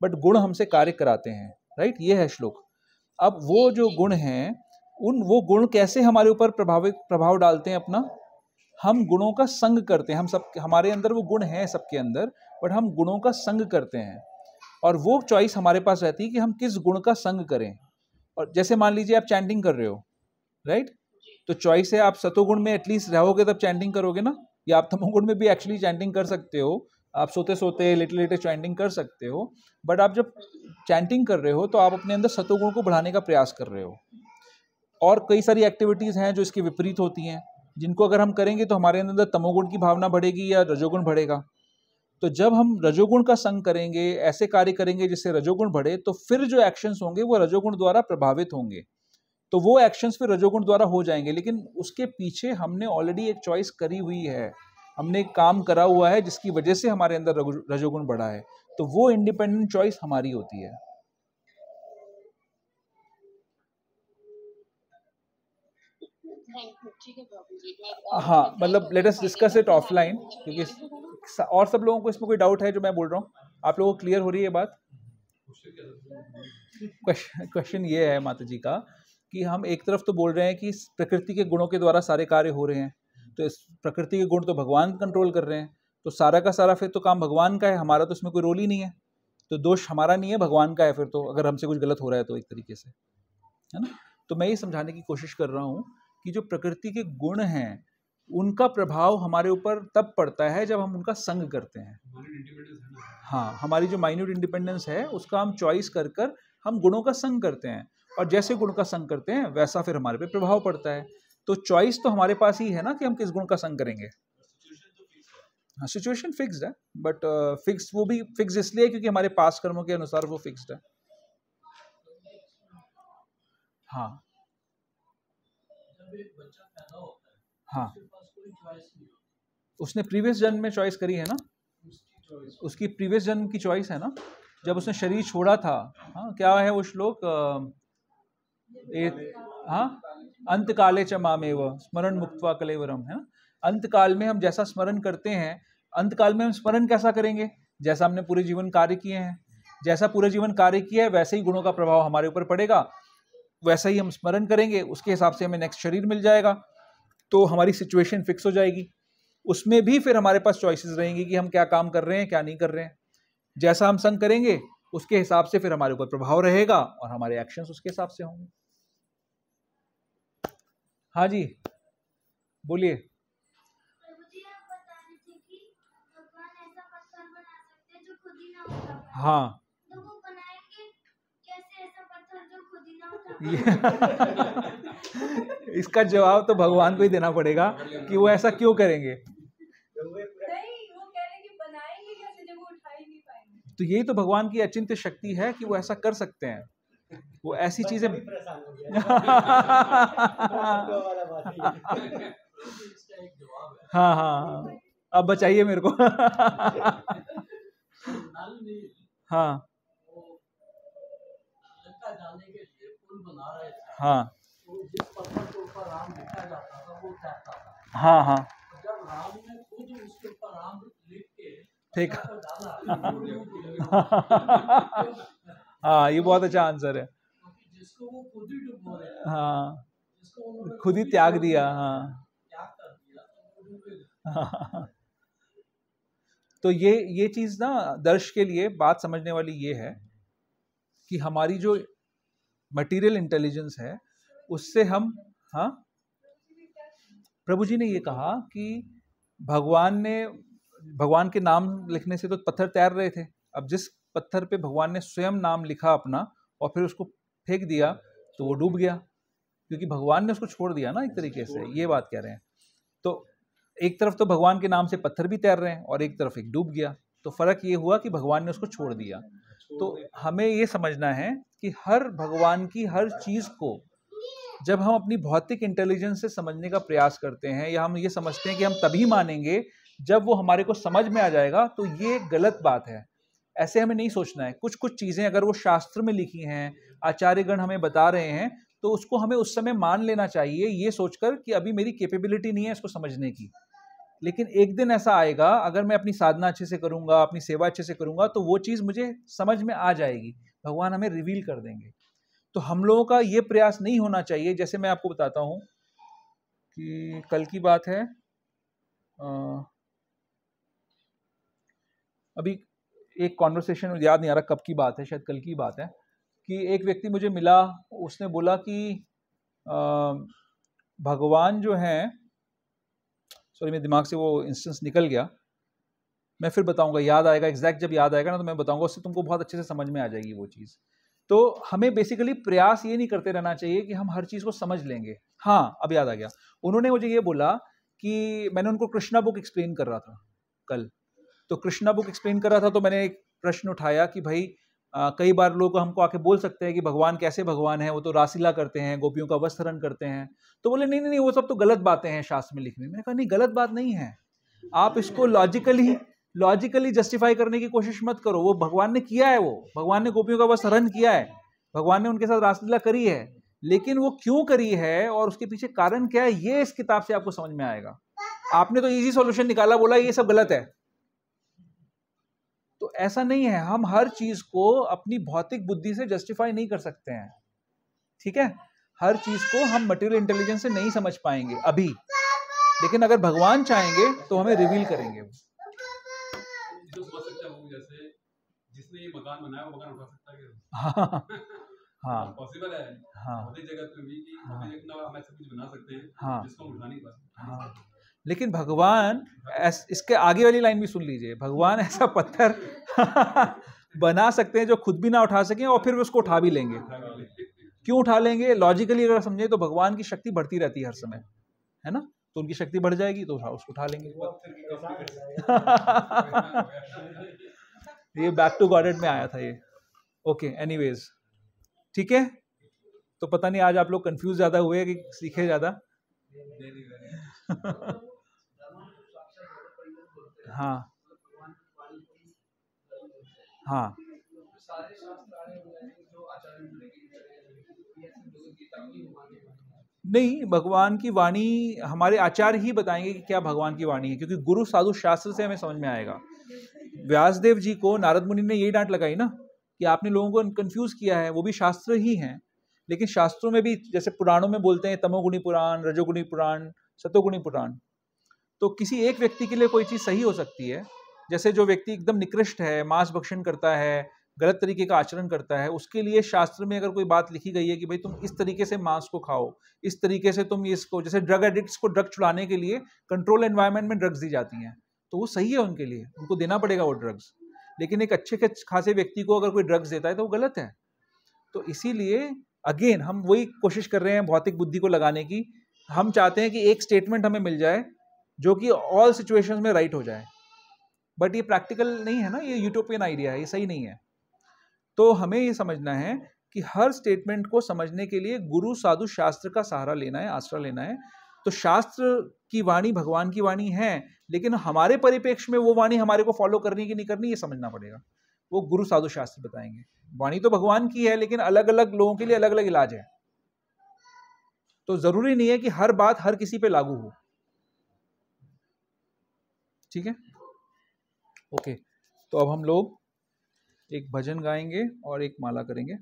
बट गुण हमसे कार्य कराते हैं राइट ये है श्लोक अब वो जो गुण हैं उन वो गुण कैसे हमारे ऊपर प्रभावित प्रभाव डालते हैं अपना हम गुणों का संग करते हैं हम सब हमारे अंदर वो गुण हैं सबके अंदर बट हम गुणों का संग करते हैं और वो चॉइस हमारे पास रहती है कि हम किस गुण का संग करें और जैसे मान लीजिए आप चैंटिंग कर रहे हो राइट तो चॉइस है आप सतोगुण में एटलीस्ट रहोगे तब चैंटिंग करोगे ना या आप तमोगुण में भी एक्चुअली चैंटिंग कर सकते हो आप सोते सोते लेटे लेटे चैंटिंग कर सकते हो बट आप जब चैंटिंग कर रहे हो तो आप अपने अंदर सतोगुण को बढ़ाने का प्रयास कर रहे हो और कई सारी एक्टिविटीज़ हैं जो इसके विपरीत होती हैं जिनको अगर हम करेंगे तो हमारे अंदर तमोगुण की भावना बढ़ेगी या रजोगुण बढ़ेगा तो जब हम रजोगुण का संग करेंगे ऐसे कार्य करेंगे जिससे रजोगुण बढ़े तो फिर जो एक्शंस होंगे वो रजोगुण द्वारा प्रभावित होंगे तो वो एक्शंस फिर रजोगुण द्वारा हो जाएंगे लेकिन उसके पीछे हमने ऑलरेडी एक चॉइस करी हुई है हमने काम करा हुआ है जिसकी वजह से हमारे अंदर रजोगुण बढ़ा है तो वो इंडिपेंडेंट चॉइस हमारी होती है हाँ मतलब let us discuss it offline क्योंकि और सब लोगों को इसमें कोई डाउट है जो मैं बोल रहा हूँ आप लोगों को क्लियर हो रही है बात क्वेश्चन ये है माता जी का कि हम एक तरफ तो बोल रहे हैं कि प्रकृति के गुणों के द्वारा सारे कार्य हो रहे हैं तो इस प्रकृति के गुण तो भगवान कंट्रोल कर रहे हैं तो सारा का सारा फिर तो काम भगवान का है हमारा तो इसमें कोई रोल ही नहीं है तो दोष हमारा नहीं है भगवान का है फिर तो अगर हमसे कुछ गलत हो रहा है तो एक तरीके से है ना तो मैं ये समझाने की कोशिश कर रहा हूँ कि जो प्रकृति के गुण हैं उनका प्रभाव हमारे ऊपर तब पड़ता है जब हम उनका संग करते हैं हाँ हमारी जो माइन्यूट इंडिपेंडेंस है उसका हम चॉइस कर कर हम गुणों का संग करते हैं और जैसे गुण का संग करते हैं वैसा फिर हमारे पे प्रभाव पड़ता है तो चॉइस तो हमारे पास ही है ना कि हम किस गुण का संग करेंगे हाँ सिचुएशन फिक्स्ड है बट फिक्स uh, वो भी फिक्स इसलिए क्योंकि हमारे पास कर्मों के अनुसार वो फिक्स्ड है हाँ हाँ उसने प्रीवियस जन्म में चॉइस करी है ना उसकी प्रीवियस जन्म की चॉइस है ना जब उसने शरीर छोड़ा था हाँ क्या है वो श्लोक हाँ अंत काले च मामेव स्मरण मुक्तवा कलेवरम है ना अंत काल में हम जैसा स्मरण करते हैं अंत काल में हम स्मरण कैसा करेंगे जैसा हमने पूरे जीवन कार्य किए हैं जैसा पूरे जीवन कार्य किया है वैसे ही गुणों का प्रभाव हमारे ऊपर पड़ेगा वैसा ही हम स्मरण करेंगे उसके हिसाब से हमें नेक्स्ट शरीर मिल जाएगा तो हमारी सिचुएशन फिक्स हो जाएगी उसमें भी फिर हमारे पास चॉइसेस रहेंगी कि हम क्या काम कर रहे हैं क्या नहीं कर रहे हैं जैसा हम संग करेंगे उसके हिसाब से फिर हमारे ऊपर प्रभाव रहेगा और हमारे एक्शंस उसके हिसाब से होंगे हाँ जी बोलिए हाँ तो इसका जवाब तो भगवान को ही देना पड़ेगा कि वो ऐसा क्यों करेंगे तो यही तो भगवान की अचिंत्य शक्ति है कि वो ऐसा कर सकते हैं वो ऐसी चीजें हाँ, हाँ हाँ अब बचाइए मेरे को हाँ हाँ हाँ हाँ ठीक हाँ ये बहुत अच्छा आंसर है हाँ खुद ही त्याग दिया हाँ तो, तो ये ये चीज़ ना दर्श के लिए बात समझने वाली ये है कि हमारी जो मटेरियल इंटेलिजेंस है उससे हम हाँ प्रभु जी ने ये कहा कि भगवान ने भगवान के नाम लिखने से तो पत्थर तैर रहे थे अब जिस पत्थर पे भगवान ने स्वयं नाम लिखा अपना और फिर उसको फेंक दिया तो वो डूब गया क्योंकि भगवान ने उसको छोड़ दिया ना एक तरीके से ये बात कह रहे हैं तो एक तरफ तो भगवान के नाम से पत्थर भी तैर रहे हैं और एक तरफ एक डूब गया तो फर्क ये हुआ कि भगवान ने उसको छोड़ दिया तो हमें ये समझना है कि हर भगवान की हर चीज़ को जब हम अपनी भौतिक इंटेलिजेंस से समझने का प्रयास करते हैं या हम ये समझते हैं कि हम तभी मानेंगे जब वो हमारे को समझ में आ जाएगा तो ये गलत बात है ऐसे हमें नहीं सोचना है कुछ कुछ चीज़ें अगर वो शास्त्र में लिखी हैं आचार्यगण हमें बता रहे हैं तो उसको हमें उस समय मान लेना चाहिए ये सोचकर कि अभी मेरी कैपेबिलिटी नहीं है इसको समझने की लेकिन एक दिन ऐसा आएगा अगर मैं अपनी साधना अच्छे से करूँगा अपनी सेवा अच्छे से करूँगा तो वो चीज़ मुझे समझ में आ जाएगी भगवान हमें रिवील कर देंगे तो हम लोगों का ये प्रयास नहीं होना चाहिए जैसे मैं आपको बताता हूँ कि कल की बात है अभी एक कॉन्वर्सेशन मुझे याद नहीं आ रहा कब की बात है शायद कल की बात है कि एक व्यक्ति मुझे मिला उसने बोला कि भगवान जो हैं सॉरी मेरे दिमाग से वो इंस्टेंस निकल गया मैं फिर बताऊंगा याद आएगा एग्जैक्ट जब याद आएगा ना तो मैं बताऊंगा उससे तुमको बहुत अच्छे से समझ में आ जाएगी वो चीज़ तो हमें बेसिकली प्रयास ये नहीं करते रहना चाहिए कि हम हर चीज़ को समझ लेंगे हाँ अब याद आ गया उन्होंने मुझे ये बोला कि मैंने उनको कृष्णा बुक एक्सप्लेन कर रहा था कल तो कृष्णा बुक एक्सप्लेन कर रहा था तो मैंने एक प्रश्न उठाया कि भाई आ, कई बार लोग हमको आके बोल सकते हैं कि भगवान कैसे भगवान है वो तो रासिला करते हैं गोपियों का वस्त्रण करते हैं तो बोले नहीं नहीं नहीं वो सब तो गलत बातें हैं शास्त्र में लिखने मैंने कहा नहीं गलत बात नहीं है आप इसको लॉजिकली लॉजिकली जस्टिफाई करने की कोशिश मत करो वो भगवान ने किया है वो भगवान ने गोपियों का वस्त्रण किया है भगवान ने उनके साथ रासलीला करी है लेकिन वो क्यों करी है और उसके पीछे कारण क्या है ये इस किताब से आपको समझ में आएगा आपने तो इजी सॉल्यूशन निकाला बोला ये सब गलत है तो ऐसा नहीं है हम हर चीज़ को अपनी भौतिक बुद्धि से जस्टिफाई नहीं कर सकते हैं ठीक है हर चीज़ को हम मटेरियल इंटेलिजेंस से नहीं समझ पाएंगे अभी लेकिन अगर भगवान चाहेंगे तो हमें रिवील करेंगे जो तो हाँ हाँ पॉसिबल है हाँ भी कि हाँ, हाँ, हाँ, हाँ, हाँ, हाँ, हाँ, हाँ, हाँ, लेकिन भगवान इसके आगे वाली लाइन भी सुन लीजिए भगवान ऐसा पत्थर बना सकते हैं जो खुद भी ना उठा सकें और फिर भी उसको उठा भी लेंगे क्यों उठा लेंगे लॉजिकली अगर समझे तो भगवान की शक्ति बढ़ती रहती है हर समय है ना तो उनकी शक्ति बढ़ जाएगी तो उसको उठा लेंगे ये बैक टू गॉडेड में आया था ये ओके एनीवेज ठीक है तो पता नहीं आज आप लोग कंफ्यूज ज़्यादा हुए कि सीखे ज़्यादा हाँ हाँ नहीं भगवान की वाणी हमारे आचार्य ही बताएंगे कि क्या भगवान की वाणी है क्योंकि गुरु साधु शास्त्र से हमें समझ में आएगा व्यासदेव जी को नारद मुनि ने यही डांट लगाई ना कि आपने लोगों को कंफ्यूज किया है वो भी शास्त्र ही हैं लेकिन शास्त्रों में भी जैसे पुराणों में बोलते हैं तमोगुणी पुराण रजोगुणी पुराण सतोगुणी पुराण तो किसी एक व्यक्ति के लिए कोई चीज़ सही हो सकती है जैसे जो व्यक्ति एकदम निकृष्ट है मांस भक्षण करता है गलत तरीके का आचरण करता है उसके लिए शास्त्र में अगर कोई बात लिखी गई है कि भाई तुम इस तरीके से मांस को खाओ इस तरीके से तुम इसको जैसे ड्रग एडिक्ट्स को ड्रग छुड़ाने के लिए कंट्रोल एनवायरनमेंट में ड्रग्स दी जाती हैं तो वो सही है उनके लिए उनको देना पड़ेगा वो ड्रग्स लेकिन एक अच्छे खासे व्यक्ति को अगर कोई ड्रग्स देता है तो वो गलत है तो इसीलिए अगेन हम वही कोशिश कर रहे हैं भौतिक बुद्धि को लगाने की हम चाहते हैं कि एक स्टेटमेंट हमें मिल जाए जो कि ऑल सिचुएशन में राइट हो जाए बट ये प्रैक्टिकल नहीं है ना ये यूटोपियन आइडिया है ये सही नहीं है तो हमें ये समझना है कि हर स्टेटमेंट को समझने के लिए गुरु साधु शास्त्र का सहारा लेना है आश्रय लेना है तो शास्त्र की वाणी भगवान की वाणी है लेकिन हमारे परिपेक्ष में वो वाणी हमारे को फॉलो करनी की नहीं करनी ये समझना पड़ेगा वो गुरु साधु शास्त्र बताएंगे वाणी तो भगवान की है लेकिन अलग अलग लोगों के लिए अलग अलग इलाज है तो ज़रूरी नहीं है कि हर बात हर किसी पे लागू हो ठीक है ओके तो अब हम लोग एक भजन गाएंगे और एक माला करेंगे